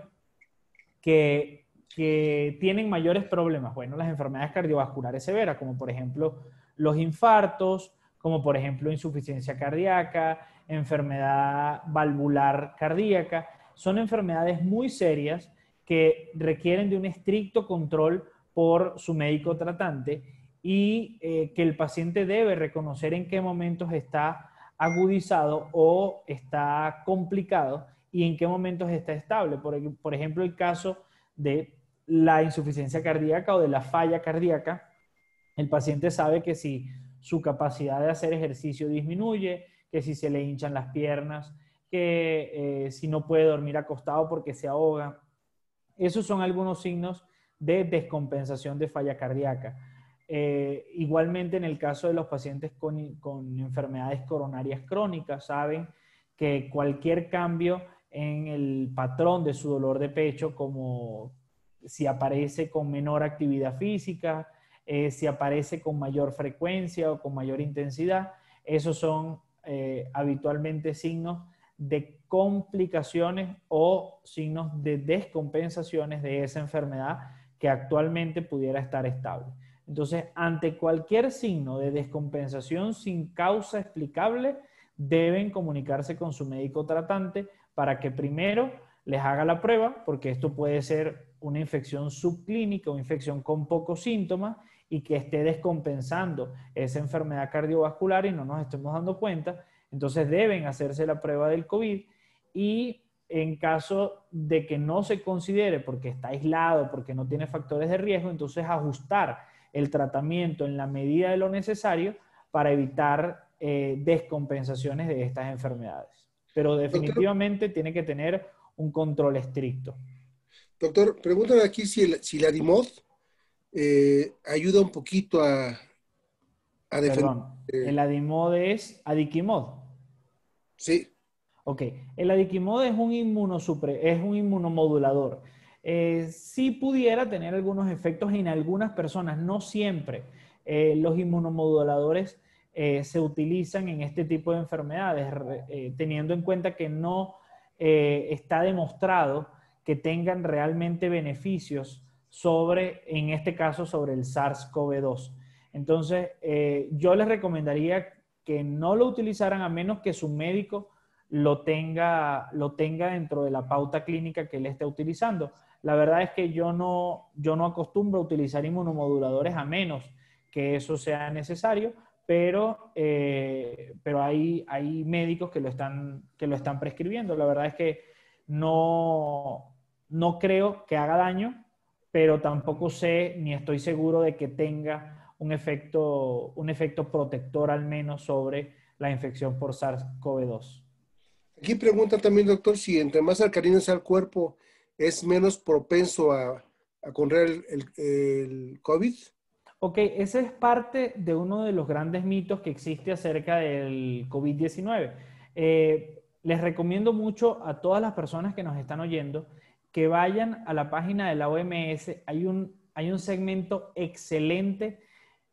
que, que tienen mayores problemas? Bueno, las enfermedades cardiovasculares severas, como por ejemplo los infartos, como por ejemplo insuficiencia cardíaca, enfermedad valvular cardíaca, son enfermedades muy serias que requieren de un estricto control por su médico tratante y eh, que el paciente debe reconocer en qué momentos está agudizado o está complicado y en qué momentos está estable. Por, ejemplo, el caso de la insuficiencia cardíaca o de la falla cardíaca, el paciente sabe que si su capacidad de hacer ejercicio disminuye, que si se le hinchan las piernas, que eh, si no puede dormir acostado porque se ahoga, esos son algunos signos de descompensación de falla cardíaca. Eh, igualmente en el caso de los pacientes con, enfermedades coronarias crónicas, saben que cualquier cambio en el patrón de su dolor de pecho, como si aparece con menor actividad física, eh, si aparece con mayor frecuencia o con mayor intensidad. Esos son eh, habitualmente signos de complicaciones o signos de descompensaciones de esa enfermedad que actualmente pudiera estar estable. Entonces, ante cualquier signo de descompensación sin causa explicable, deben comunicarse con su médico tratante para que primero les haga la prueba, porque esto puede ser una infección subclínica o infección con pocos síntomas y que esté descompensando esa enfermedad cardiovascular y no nos estemos dando cuenta. Entonces deben hacerse la prueba del COVID y en caso de que no se considere porque está aislado, porque no tiene factores de riesgo, entonces ajustar el tratamiento en la medida de lo necesario para evitar eh, descompensaciones de estas enfermedades. Pero definitivamente tiene que tener un control estricto. Doctor, pregúntame aquí si, el, si la DIMOD eh, ayuda un poquito a, a Perdón, eh, el ADIMOD es Adiquimod. Sí. Ok, el adiquimod es un, es un inmunomodulador. Si eh, sí pudiera tener algunos efectos en algunas personas, no siempre. Eh, los inmunomoduladores eh, se utilizan en este tipo de enfermedades, teniendo en cuenta que no está demostrado que tengan realmente beneficios sobre, en este caso, sobre el SARS-CoV-2. Entonces, yo les recomendaría que no lo utilizaran a menos que su médico lo tenga, lo tenga dentro de la pauta clínica que él esté utilizando. La verdad es que yo no, yo no acostumbro a utilizar inmunomoduladores a menos que eso sea necesario, pero, eh, pero hay, hay médicos que lo, están, que lo están prescribiendo. La verdad es que no, no creo que haga daño, pero tampoco sé ni estoy seguro de que tenga un efecto, un efecto protector al menos sobre la infección por SARS-CoV-2. Aquí pregunta también, doctor, si entre más alcalino sea el cuerpo, ¿es menos propenso a, correr el, COVID? Ok, ese es parte de uno de los grandes mitos que existe acerca del COVID-19. Eh, les recomiendo mucho a todas las personas que nos están oyendo que vayan a la página de la OMS. Hay un, hay un segmento excelente,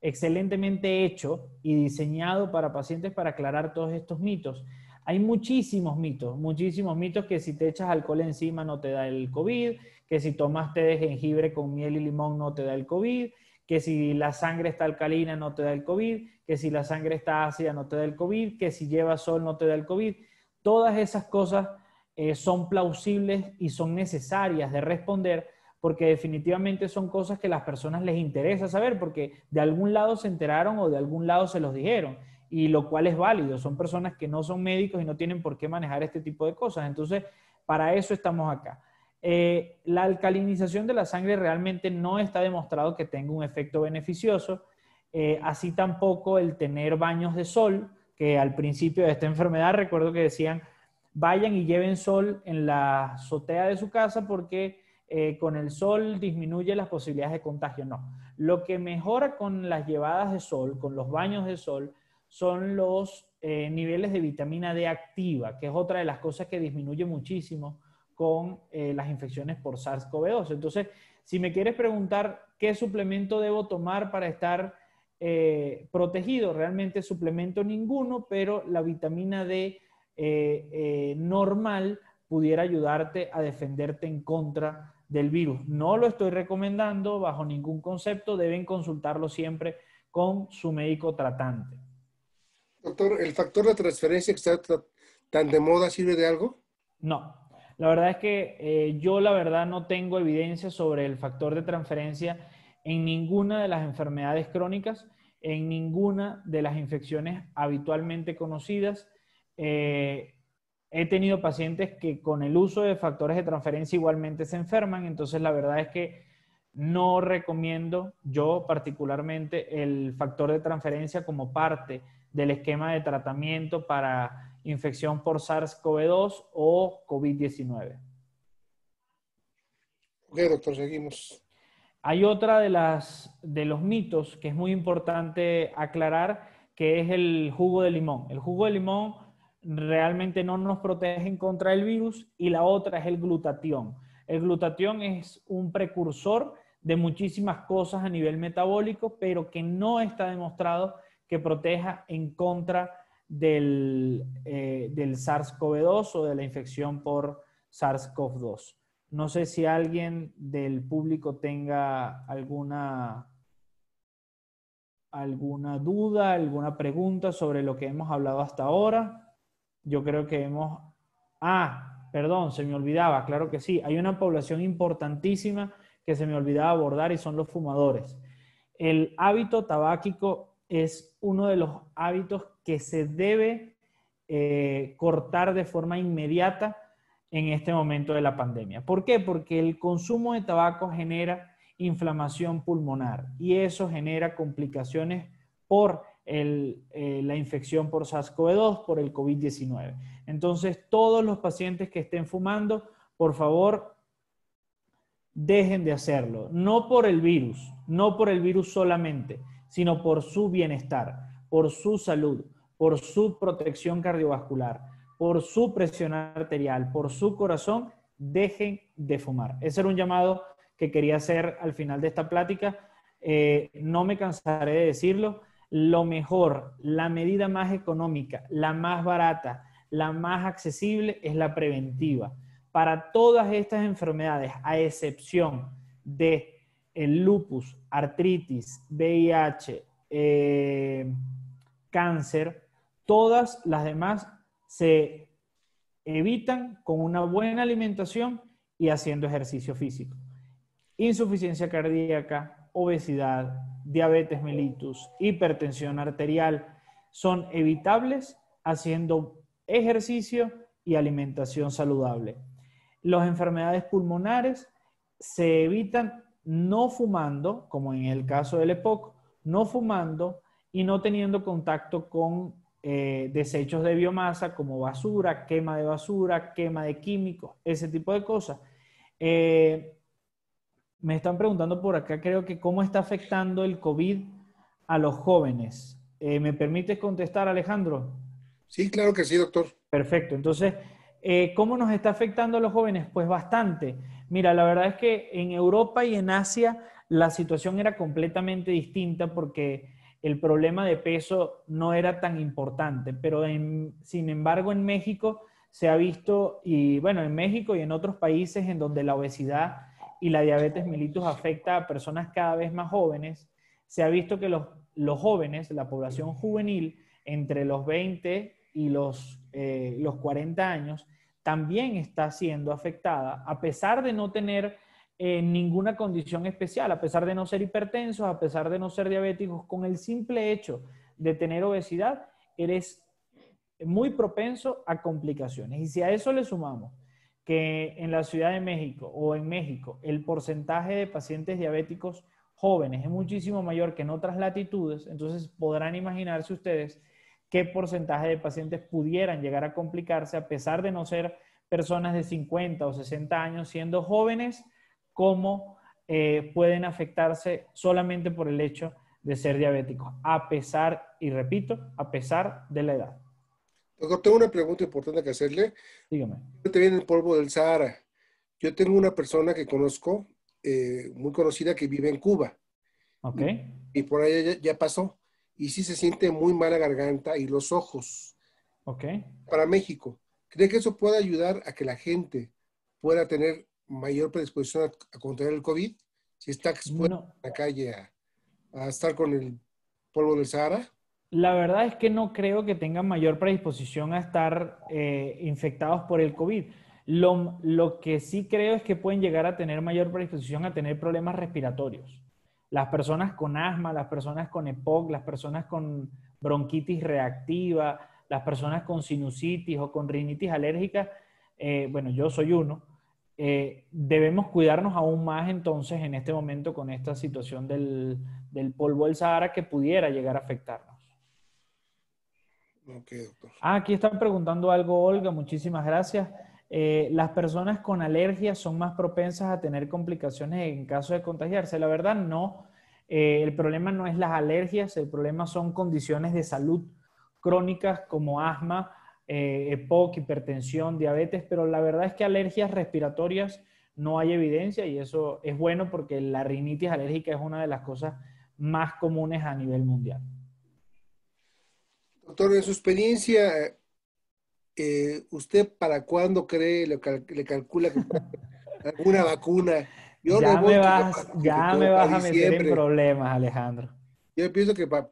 excelentemente hecho y diseñado para pacientes para aclarar todos estos mitos. Hay muchísimos mitos, muchísimos mitos que si te echas alcohol encima no te da el COVID, que si tomas té de jengibre con miel y limón no te da el COVID, que si la sangre está alcalina no te da el COVID, que si la sangre está ácida no te da el COVID, que si llevas sol no te da el COVID. Todas esas cosas eh, son plausibles y son necesarias de responder porque definitivamente son cosas que las personas les interesa saber porque de algún lado se enteraron o de algún lado se los dijeron y lo cual es válido. Son personas que no son médicos y no tienen por qué manejar este tipo de cosas. Entonces, para eso estamos acá. Eh, la alcalinización de la sangre realmente no está demostrado que tenga un efecto beneficioso, eh, así tampoco el tener baños de sol, que al principio de esta enfermedad recuerdo que decían, vayan y lleven sol en la azotea de su casa porque eh, con el sol disminuye las posibilidades de contagio. No, lo que mejora con las llevadas de sol, con los baños de sol, son los eh, niveles de vitamina D activa, que es otra de las cosas que disminuye muchísimo con eh, las infecciones por SARS-CoV-2. Entonces, si me quieres preguntar qué suplemento debo tomar para estar eh, protegido, realmente suplemento ninguno, pero la vitamina D normal pudiera ayudarte a defenderte en contra del virus. No lo estoy recomendando bajo ningún concepto, deben consultarlo siempre con su médico tratante. Doctor, ¿el factor de transferencia que está tan de moda sirve de algo? No. La verdad es que eh, yo la verdad no tengo evidencia sobre el factor de transferencia en ninguna de las enfermedades crónicas, en ninguna de las infecciones habitualmente conocidas. Eh, he tenido pacientes que con el uso de factores de transferencia igualmente se enferman, entonces la verdad es que no recomiendo yo particularmente el factor de transferencia como parte del esquema de tratamiento para infección por SARS-CoV-2 o COVID-19. pero doctor, seguimos. Hay otra de, las, de los mitos que es muy importante aclarar, que es el jugo de limón. El jugo de limón realmente no nos protege contra el virus y la otra es el glutatión. El glutatión es un precursor de muchísimas cosas a nivel metabólico, pero que no está demostrado que proteja en contra del, eh, del SARS-CoV-2 o de la infección por SARS-CoV-2. No sé si alguien del público tenga alguna, alguna duda, alguna pregunta sobre lo que hemos hablado hasta ahora. Yo creo que hemos... Ah, perdón, se me olvidaba, claro que sí. Hay una población importantísima que se me olvidaba abordar y son los fumadores. El hábito tabáquico es uno de los hábitos que se debe eh, cortar de forma inmediata en este momento de la pandemia. ¿Por qué? Porque el consumo de tabaco genera inflamación pulmonar y eso genera complicaciones por eh, la infección por SARS-CoV-2, por el COVID-19. Entonces, todos los pacientes que estén fumando, por favor, dejen de hacerlo. No por el virus, no por el virus solamente, sino por su bienestar, por su salud, por su protección cardiovascular, por su presión arterial, por su corazón, dejen de fumar. Ese era un llamado que quería hacer al final de esta plática. Eh, no me cansaré de decirlo. Lo mejor, la medida más económica, la más barata, la más accesible es la preventiva. Para todas estas enfermedades, a excepción de el lupus, artritis, VIH, eh, cáncer, todas las demás se evitan con una buena alimentación y haciendo ejercicio físico. Insuficiencia cardíaca, obesidad, diabetes mellitus, hipertensión arterial son evitables haciendo ejercicio y alimentación saludable. Las enfermedades pulmonares se evitan no fumando, como en el caso del EPOC, no fumando y no teniendo contacto con eh, desechos de biomasa como basura, quema de basura, quema de químicos, ese tipo de cosas. Eh, me están preguntando por acá, creo que cómo está afectando el COVID a los jóvenes. Eh, ¿Me permites contestar, Alejandro? Sí, claro que sí, doctor. Perfecto. Entonces, eh, ¿Cómo nos está afectando a los jóvenes? Pues bastante. Mira, la verdad es que en Europa y en Asia la situación era completamente distinta porque el problema de peso no era tan importante, pero sin embargo en México se ha visto, y bueno, en México y en otros países en donde la obesidad y la diabetes mellitus afecta a personas cada vez más jóvenes, se ha visto que los, los jóvenes, la población juvenil, entre los 20 y los eh, los 40 años, también está siendo afectada, a pesar de no tener eh, ninguna condición especial, a pesar de no ser hipertensos, a pesar de no ser diabéticos, con el simple hecho de tener obesidad, eres muy propenso a complicaciones. Y si a eso le sumamos que en la Ciudad de México o en México el porcentaje de pacientes diabéticos jóvenes es muchísimo mayor que en otras latitudes, entonces podrán imaginarse ustedes qué porcentaje de pacientes pudieran llegar a complicarse a pesar de no ser personas de 50 o 60 años siendo jóvenes, cómo eh, pueden afectarse solamente por el hecho de ser diabéticos, a pesar, y repito, a pesar de la edad. tengo una pregunta importante que hacerle. Dígame. Te viene el polvo del Sahara. Yo tengo una persona que conozco, eh, muy conocida, que vive en Cuba. Ok. Y, por ahí ya pasó y sí se siente muy mala garganta y los ojos. Ok. Para México, ¿cree que eso puede ayudar a que la gente pueda tener mayor predisposición a, contener contraer el COVID? Si está expuesto en la calle a, estar con el polvo del Sahara. La verdad es que no creo que tengan mayor predisposición a estar eh, infectados por el COVID. Lo, lo, que sí creo es que pueden llegar a tener mayor predisposición a tener problemas respiratorios las personas con asma, las personas con EPOC, las personas con bronquitis reactiva, las personas con sinusitis o con rinitis alérgica, eh, bueno, yo soy uno, eh, debemos cuidarnos aún más entonces en este momento con esta situación del, polvo del Sahara que pudiera llegar a afectarnos. doctor. Ah, aquí están preguntando algo, Olga, muchísimas gracias. Eh, las personas con alergias son más propensas a tener complicaciones en caso de contagiarse. La verdad, no. Eh, el problema no es las alergias, el problema son condiciones de salud crónicas como asma, eh, EPOC, hipertensión, diabetes, pero la verdad es que alergias respiratorias no hay evidencia y eso es bueno porque la rinitis alérgica es una de las cosas más comunes a nivel mundial. Doctor, en su experiencia, ¿usted para cuándo cree, le, calcula alguna vacuna? Yo ya me vas, ya me a meter en problemas, Alejandro. Yo pienso que, para,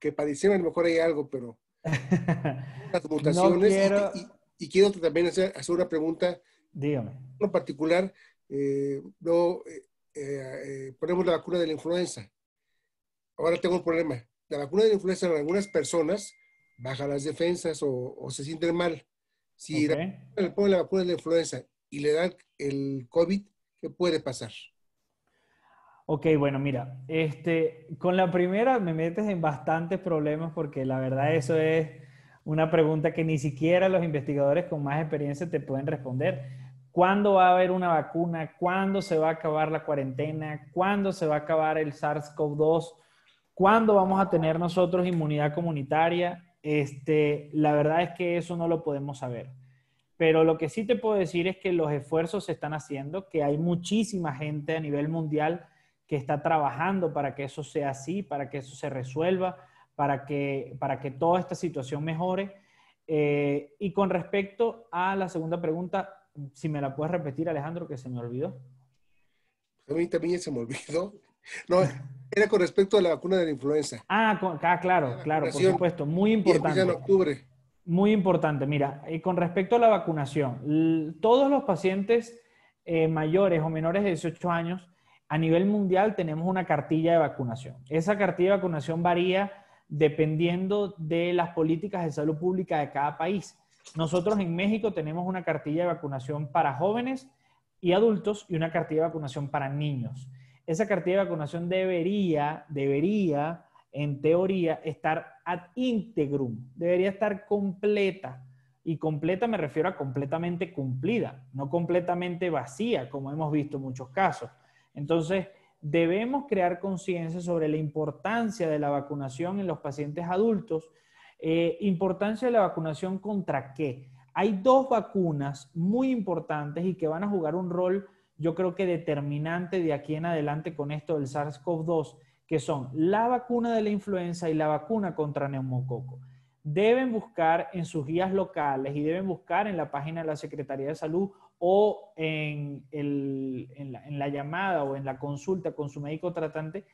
que, diciembre a lo mejor hay algo, pero *laughs* las mutaciones. Y, quiero también hacer, una pregunta. Dígame. En particular, no, eh, eh, eh, ponemos la vacuna de la influenza. Ahora tengo un problema. La vacuna de la influenza en algunas personas baja las defensas o, se sienten mal. Si le ponen la vacuna de la influenza y le dan el COVID, ¿qué puede pasar? Ok, bueno, mira, este, con la primera me metes en bastantes problemas porque la verdad eso es una pregunta que ni siquiera los investigadores con más experiencia te pueden responder. ¿Cuándo va a haber una vacuna? ¿Cuándo se va a acabar la cuarentena? ¿Cuándo se va a acabar el SARS-CoV-2? ¿Cuándo vamos a tener nosotros inmunidad comunitaria? Este, la verdad es que eso no lo podemos saber. Pero lo que sí te puedo decir es que los esfuerzos se están haciendo, que hay muchísima gente a nivel mundial que está trabajando para que eso sea así, para que eso se resuelva, para que, para que toda esta situación mejore. Eh, y con respecto a la segunda pregunta, si me la puedes repetir, Alejandro, que se me olvidó. A mí también se me olvidó. *laughs* No, era con respecto a la vacuna de la influenza. Ah, ah claro, claro, por supuesto. Muy importante. En octubre. Muy importante. Mira, y con respecto a la vacunación, todos los pacientes eh, mayores o menores de 18 años, a nivel mundial tenemos una cartilla de vacunación. Esa cartilla de vacunación varía dependiendo de las políticas de salud pública de cada país. Nosotros en México tenemos una cartilla de vacunación para jóvenes y adultos y una cartilla de vacunación para niños esa cartilla de vacunación debería, debería, en teoría, estar ad integrum, debería estar completa. Y completa me refiero a completamente cumplida, no completamente vacía, como hemos visto en muchos casos. Entonces, debemos crear conciencia sobre la importancia de la vacunación en los pacientes adultos. Eh, importancia de la vacunación contra qué. Hay dos vacunas muy importantes y que van a jugar un rol yo creo que determinante de aquí en adelante con esto del SARS-CoV-2, que son la vacuna de la influenza y la vacuna contra neumococo. Deben buscar en sus guías locales y deben buscar en la página de la Secretaría de Salud o en, la, la llamada o en la consulta con su médico tratante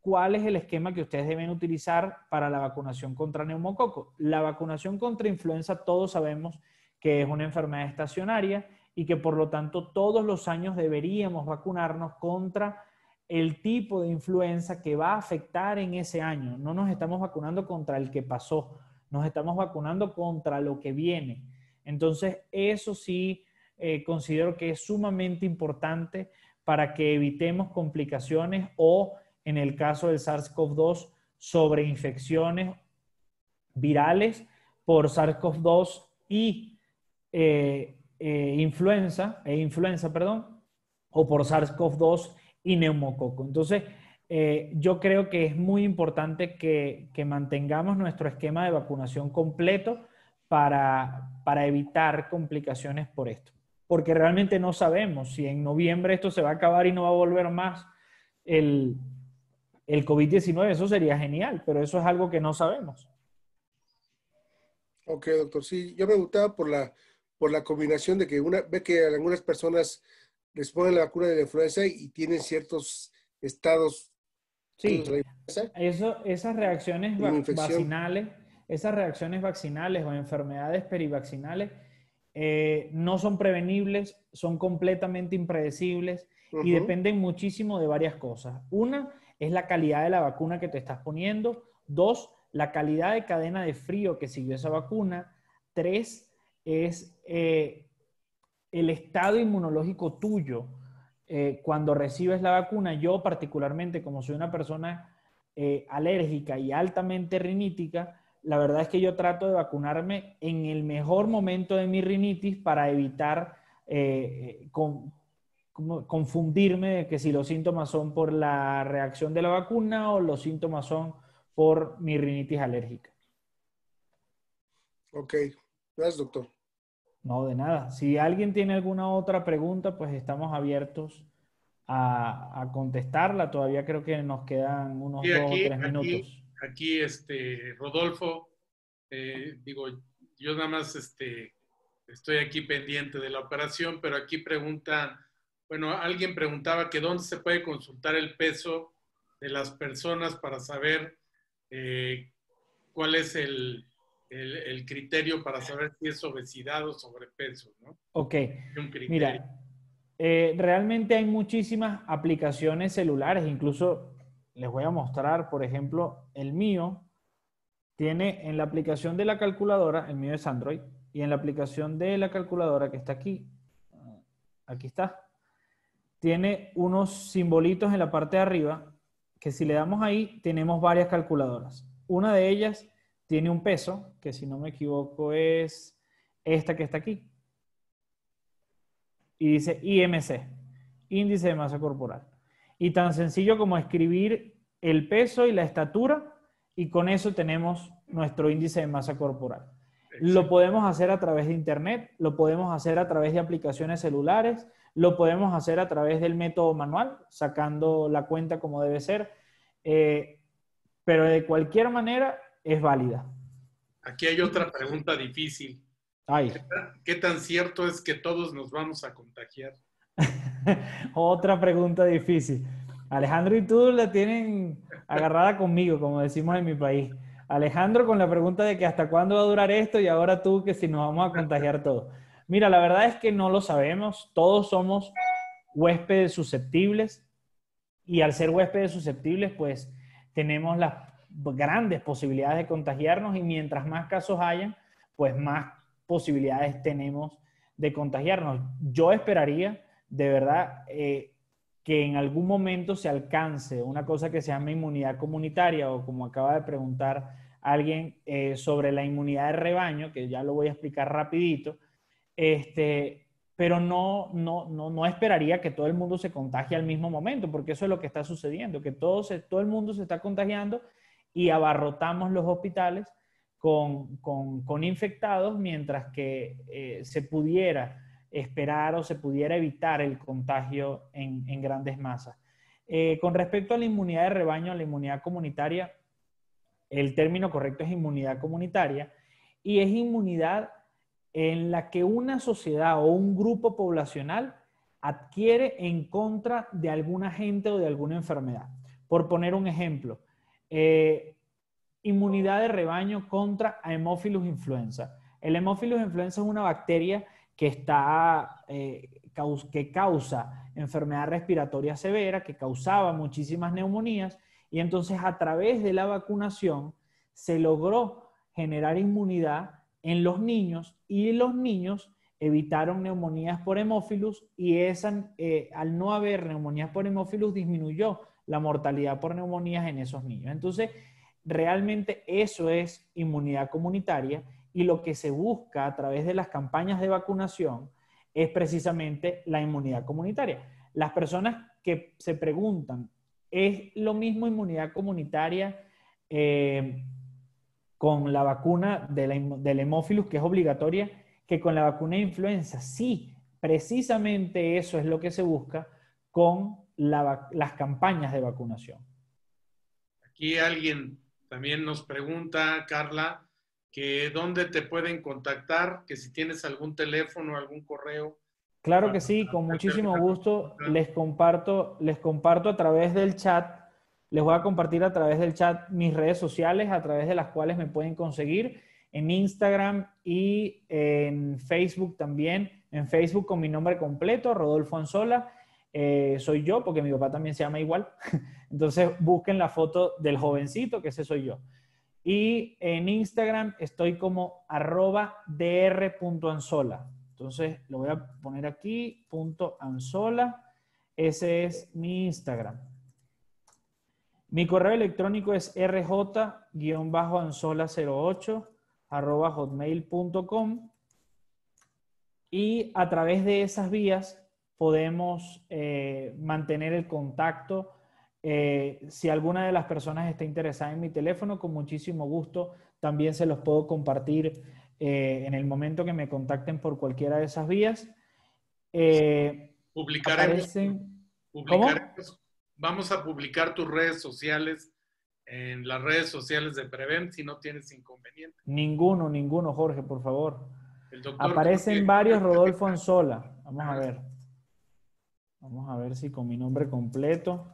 cuál es el esquema que ustedes deben utilizar para la vacunación contra neumococo. La vacunación contra influenza todos sabemos que es una enfermedad estacionaria y que por lo tanto todos los años deberíamos vacunarnos contra el tipo de influenza que va a afectar en ese año. No nos estamos vacunando contra el que pasó, nos estamos vacunando contra lo que viene. Entonces, eso sí eh, considero que es sumamente importante para que evitemos complicaciones o, en el caso del SARS-CoV-2, sobreinfecciones virales por SARS-CoV-2 y eh, eh, influenza, e influenza, perdón, o por SARS-CoV-2 y neumococo. Entonces, eh, yo creo que es muy importante que, mantengamos nuestro esquema de vacunación completo para, para evitar complicaciones por esto. Porque realmente no sabemos si en noviembre esto se va a acabar y no va a volver más el, el COVID-19. Eso sería genial, pero eso es algo que no sabemos. Ok, doctor. Sí, yo me preguntaba por la, por la combinación de que una ve que algunas personas responden a la vacuna de la influenza y tienen ciertos estados. Sí, eso, esas reacciones vacinales, esas reacciones vacinales o enfermedades perivaccinales eh, no son prevenibles, son completamente impredecibles y dependen muchísimo de varias cosas. Una es la calidad de la vacuna que te estás poniendo. Dos, la calidad de cadena de frío que siguió esa vacuna. Tres, es eh, el estado inmunológico tuyo eh, cuando recibes la vacuna. Yo particularmente, como soy una persona eh, alérgica y altamente rinítica, la verdad es que yo trato de vacunarme en el mejor momento de mi rinitis para evitar confundirme de que si los síntomas son por la reacción de la vacuna o los síntomas son por mi rinitis alérgica. Ok, doctor. No, de nada. Si alguien tiene alguna otra pregunta, pues estamos abiertos a, contestarla. Todavía creo que nos quedan unos dos o tres minutos. Aquí, este, Rodolfo, eh, digo, yo nada más este, estoy aquí pendiente de la operación, pero aquí pregunta, bueno, alguien preguntaba que dónde se puede consultar el peso de las personas para saber eh, cuál es el, el, criterio para saber si es obesidad o sobrepeso, ¿no? Ok. Mira, eh, realmente hay muchísimas aplicaciones celulares, incluso les voy a mostrar, por ejemplo, el mío tiene en la aplicación de la calculadora, el mío es Android, y en la aplicación de la calculadora que está aquí, ah, aquí está, tiene unos simbolitos en la parte de arriba que si le damos ahí tenemos varias calculadoras. Una de ellas tiene un peso que si no me equivoco es esta que está aquí. Y dice IMC, índice de masa corporal. Y tan sencillo como escribir el peso y la estatura y con eso tenemos nuestro índice de masa corporal. Lo podemos hacer a través de internet, lo podemos hacer a través de aplicaciones celulares, lo podemos hacer a través del método manual, sacando la cuenta como debe ser. Eh, pero de cualquier manera, es válida. Aquí hay otra pregunta difícil. ¿Qué, tan, cierto es que todos nos vamos a contagiar? *laughs* otra pregunta difícil. Alejandro y tú la tienen agarrada conmigo, como decimos en mi país. Alejandro con la pregunta de que hasta cuándo va a durar esto y ahora tú que si nos vamos a contagiar todos. Mira, la verdad es que no lo sabemos. Todos somos huéspedes susceptibles y al ser huéspedes susceptibles, pues tenemos las grandes posibilidades de contagiarnos y mientras más casos hayan, pues más posibilidades tenemos de contagiarnos. Yo esperaría, de verdad, eh, que en algún momento se alcance una cosa que se llama inmunidad comunitaria o como acaba de preguntar alguien eh, sobre la inmunidad de rebaño, que ya lo voy a explicar rapidito, este, pero no, no, esperaría que todo el mundo se contagie al mismo momento, porque eso es lo que está sucediendo, que todo el mundo se está contagiando y abarrotamos los hospitales con, infectados mientras que eh, se pudiera esperar o se pudiera evitar el contagio en, grandes masas. Eh, con respecto a la inmunidad de rebaño, la inmunidad comunitaria, el término correcto es inmunidad comunitaria y es inmunidad en la que una sociedad o un grupo poblacional adquiere en contra de algún agente o de alguna enfermedad. Por poner un ejemplo, eh, inmunidad de rebaño contra Haemophilus influenza. El Haemophilus influenza es una bacteria que, está, eh, que causa enfermedad respiratoria severa, que causaba muchísimas neumonías, y entonces a través de la vacunación se logró generar inmunidad en los niños y los niños evitaron neumonías por hemófilus y eh, al no haber neumonías por hemófilus disminuyó la mortalidad por neumonías en esos niños. Entonces, realmente eso es inmunidad comunitaria y lo que se busca a través de las campañas de vacunación es precisamente la inmunidad comunitaria. Las personas que se preguntan, ¿es lo mismo inmunidad comunitaria eh, con la vacuna del hemófilus, que es obligatoria, que con la vacuna de influenza? Sí, precisamente eso es lo que se busca con las campañas de vacunación. Aquí alguien también nos pregunta, Carla, que dónde te pueden contactar, que si tienes algún teléfono, algún correo. Claro que sí, con muchísimo gusto les comparto, les comparto a través del chat, les voy a compartir a través del chat mis redes sociales a través de las cuales me pueden conseguir en Instagram y en Facebook también, en Facebook con mi nombre completo, Rodolfo Anzola, eh, soy yo, porque mi papá también se llama igual. *laughs* Entonces busquen la foto del jovencito, que ese soy yo. Y en Instagram estoy como arroba dr.anzola. Entonces lo voy a poner aquí, punto anzola. Ese es mi Instagram. Mi correo electrónico es rj ansola 08 hotmail.com y a través de esas vías podemos eh, mantener el contacto. Eh, si alguna de las personas está interesada en mi teléfono, con muchísimo gusto también se los puedo compartir eh, en el momento que me contacten por cualquiera de esas vías. publicar Aparecen... Vamos a publicar tus redes sociales en las redes sociales de Prevent si no tienes inconveniente. Ninguno, ninguno, Jorge, por favor. Aparecen varios Rodolfo *laughs* Anzola. Vamos a ah, ver. Vamos a ver si con mi nombre completo.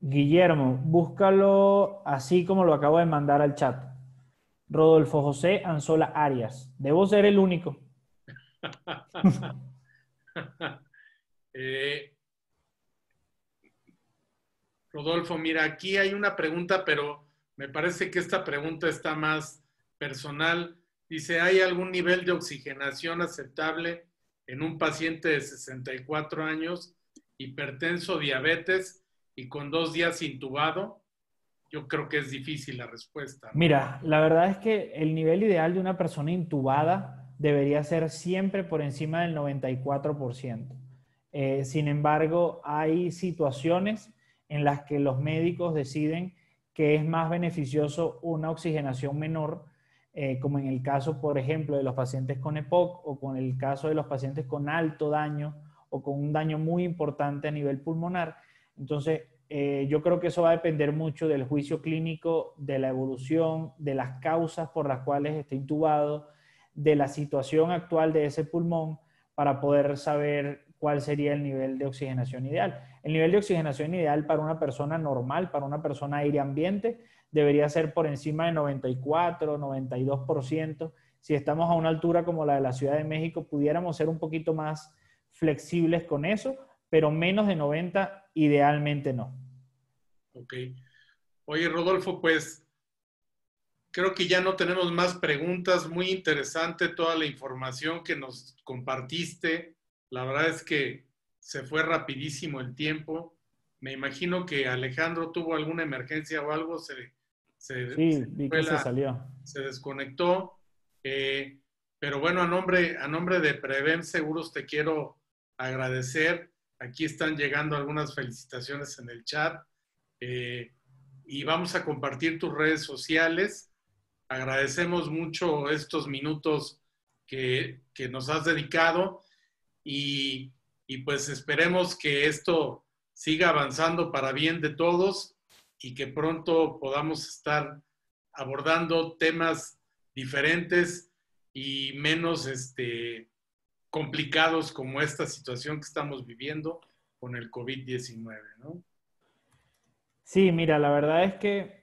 Guillermo, búscalo así como lo acabo de mandar al chat. Rodolfo José Anzola Arias. Debo ser el único. *laughs* Eh, Rodolfo, mira, aquí hay una pregunta, pero me parece que esta pregunta está más personal. Dice, ¿hay algún nivel de oxigenación aceptable en un paciente de 64 años, hipertenso, diabetes y con dos días intubado? Yo creo que es difícil la respuesta. Mira, la verdad es que el nivel ideal de una persona intubada debería ser siempre por encima del 94%. Eh, sin embargo, hay situaciones en las que los médicos deciden que es más beneficioso una oxigenación menor eh, como en el caso, por ejemplo, de los pacientes con EPOC o con el caso de los pacientes con alto daño o con un daño muy importante a nivel pulmonar. Entonces, eh, yo creo que eso va a depender mucho del juicio clínico, de la evolución, de las causas por las cuales está intubado, de la situación actual de ese pulmón para poder saber cuál sería el nivel de oxigenación ideal. El nivel de oxigenación ideal para una persona normal, para una persona aire ambiente, debería ser por encima de 94, 92%. Si estamos a una altura como la de la Ciudad de México, pudiéramos ser un poquito más flexibles con eso, pero menos de 90, idealmente no. Ok. Oye, Rodolfo, pues creo que ya no tenemos más preguntas. Muy interesante toda la información que nos compartiste. La verdad es que se fue rapidísimo el tiempo. Me imagino que Alejandro tuvo alguna emergencia o algo, se se, desconectó. Eh, pero bueno, a nombre, a nombre de Preven Seguros te quiero agradecer. Aquí están llegando algunas felicitaciones en el chat. Eh, y vamos a compartir tus redes sociales. Agradecemos mucho estos minutos que, nos has dedicado y, y pues esperemos que esto siga avanzando para bien de todos y que pronto podamos estar abordando temas diferentes y menos este, complicados como esta situación que estamos viviendo con el COVID-19, ¿no? Sí, mira, la verdad es que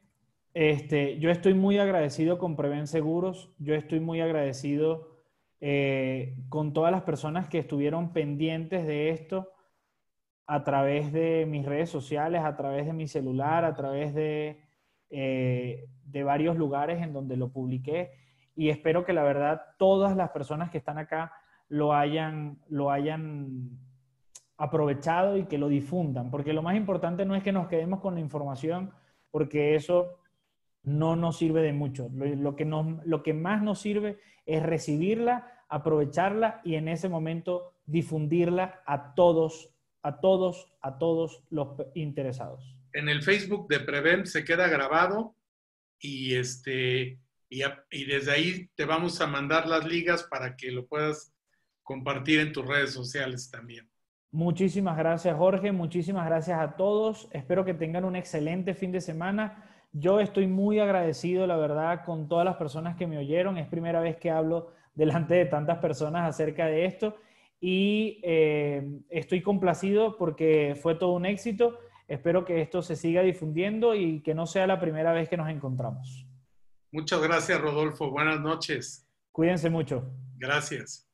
este, yo estoy muy agradecido con Preven Seguros, yo estoy muy agradecido eh, con todas las personas que estuvieron pendientes de esto a través de mis redes sociales, a través de mi celular, a través de, eh, de varios lugares en donde lo publiqué y espero que la verdad todas las personas que están acá lo hayan, lo hayan aprovechado y que lo difundan, porque lo más importante no es que nos quedemos con la información, porque eso no nos sirve de mucho. Lo, que lo que más nos sirve es recibirla, aprovecharla y en ese momento difundirla a todos a todos, a todos los interesados. En el Facebook de Prevent se queda grabado y, este, y, desde ahí te vamos a mandar las ligas para que lo puedas compartir en tus redes sociales también. Muchísimas gracias Jorge, muchísimas gracias a todos. Espero que tengan un excelente fin de semana. Yo estoy muy agradecido, la verdad, con todas las personas que me oyeron. Es primera vez que hablo delante de tantas personas acerca de esto y eh, estoy complacido porque fue todo un éxito. Espero que esto se siga difundiendo y que no sea la primera vez que nos encontramos. Muchas gracias, Rodolfo. Buenas noches. Cuídense mucho. Gracias.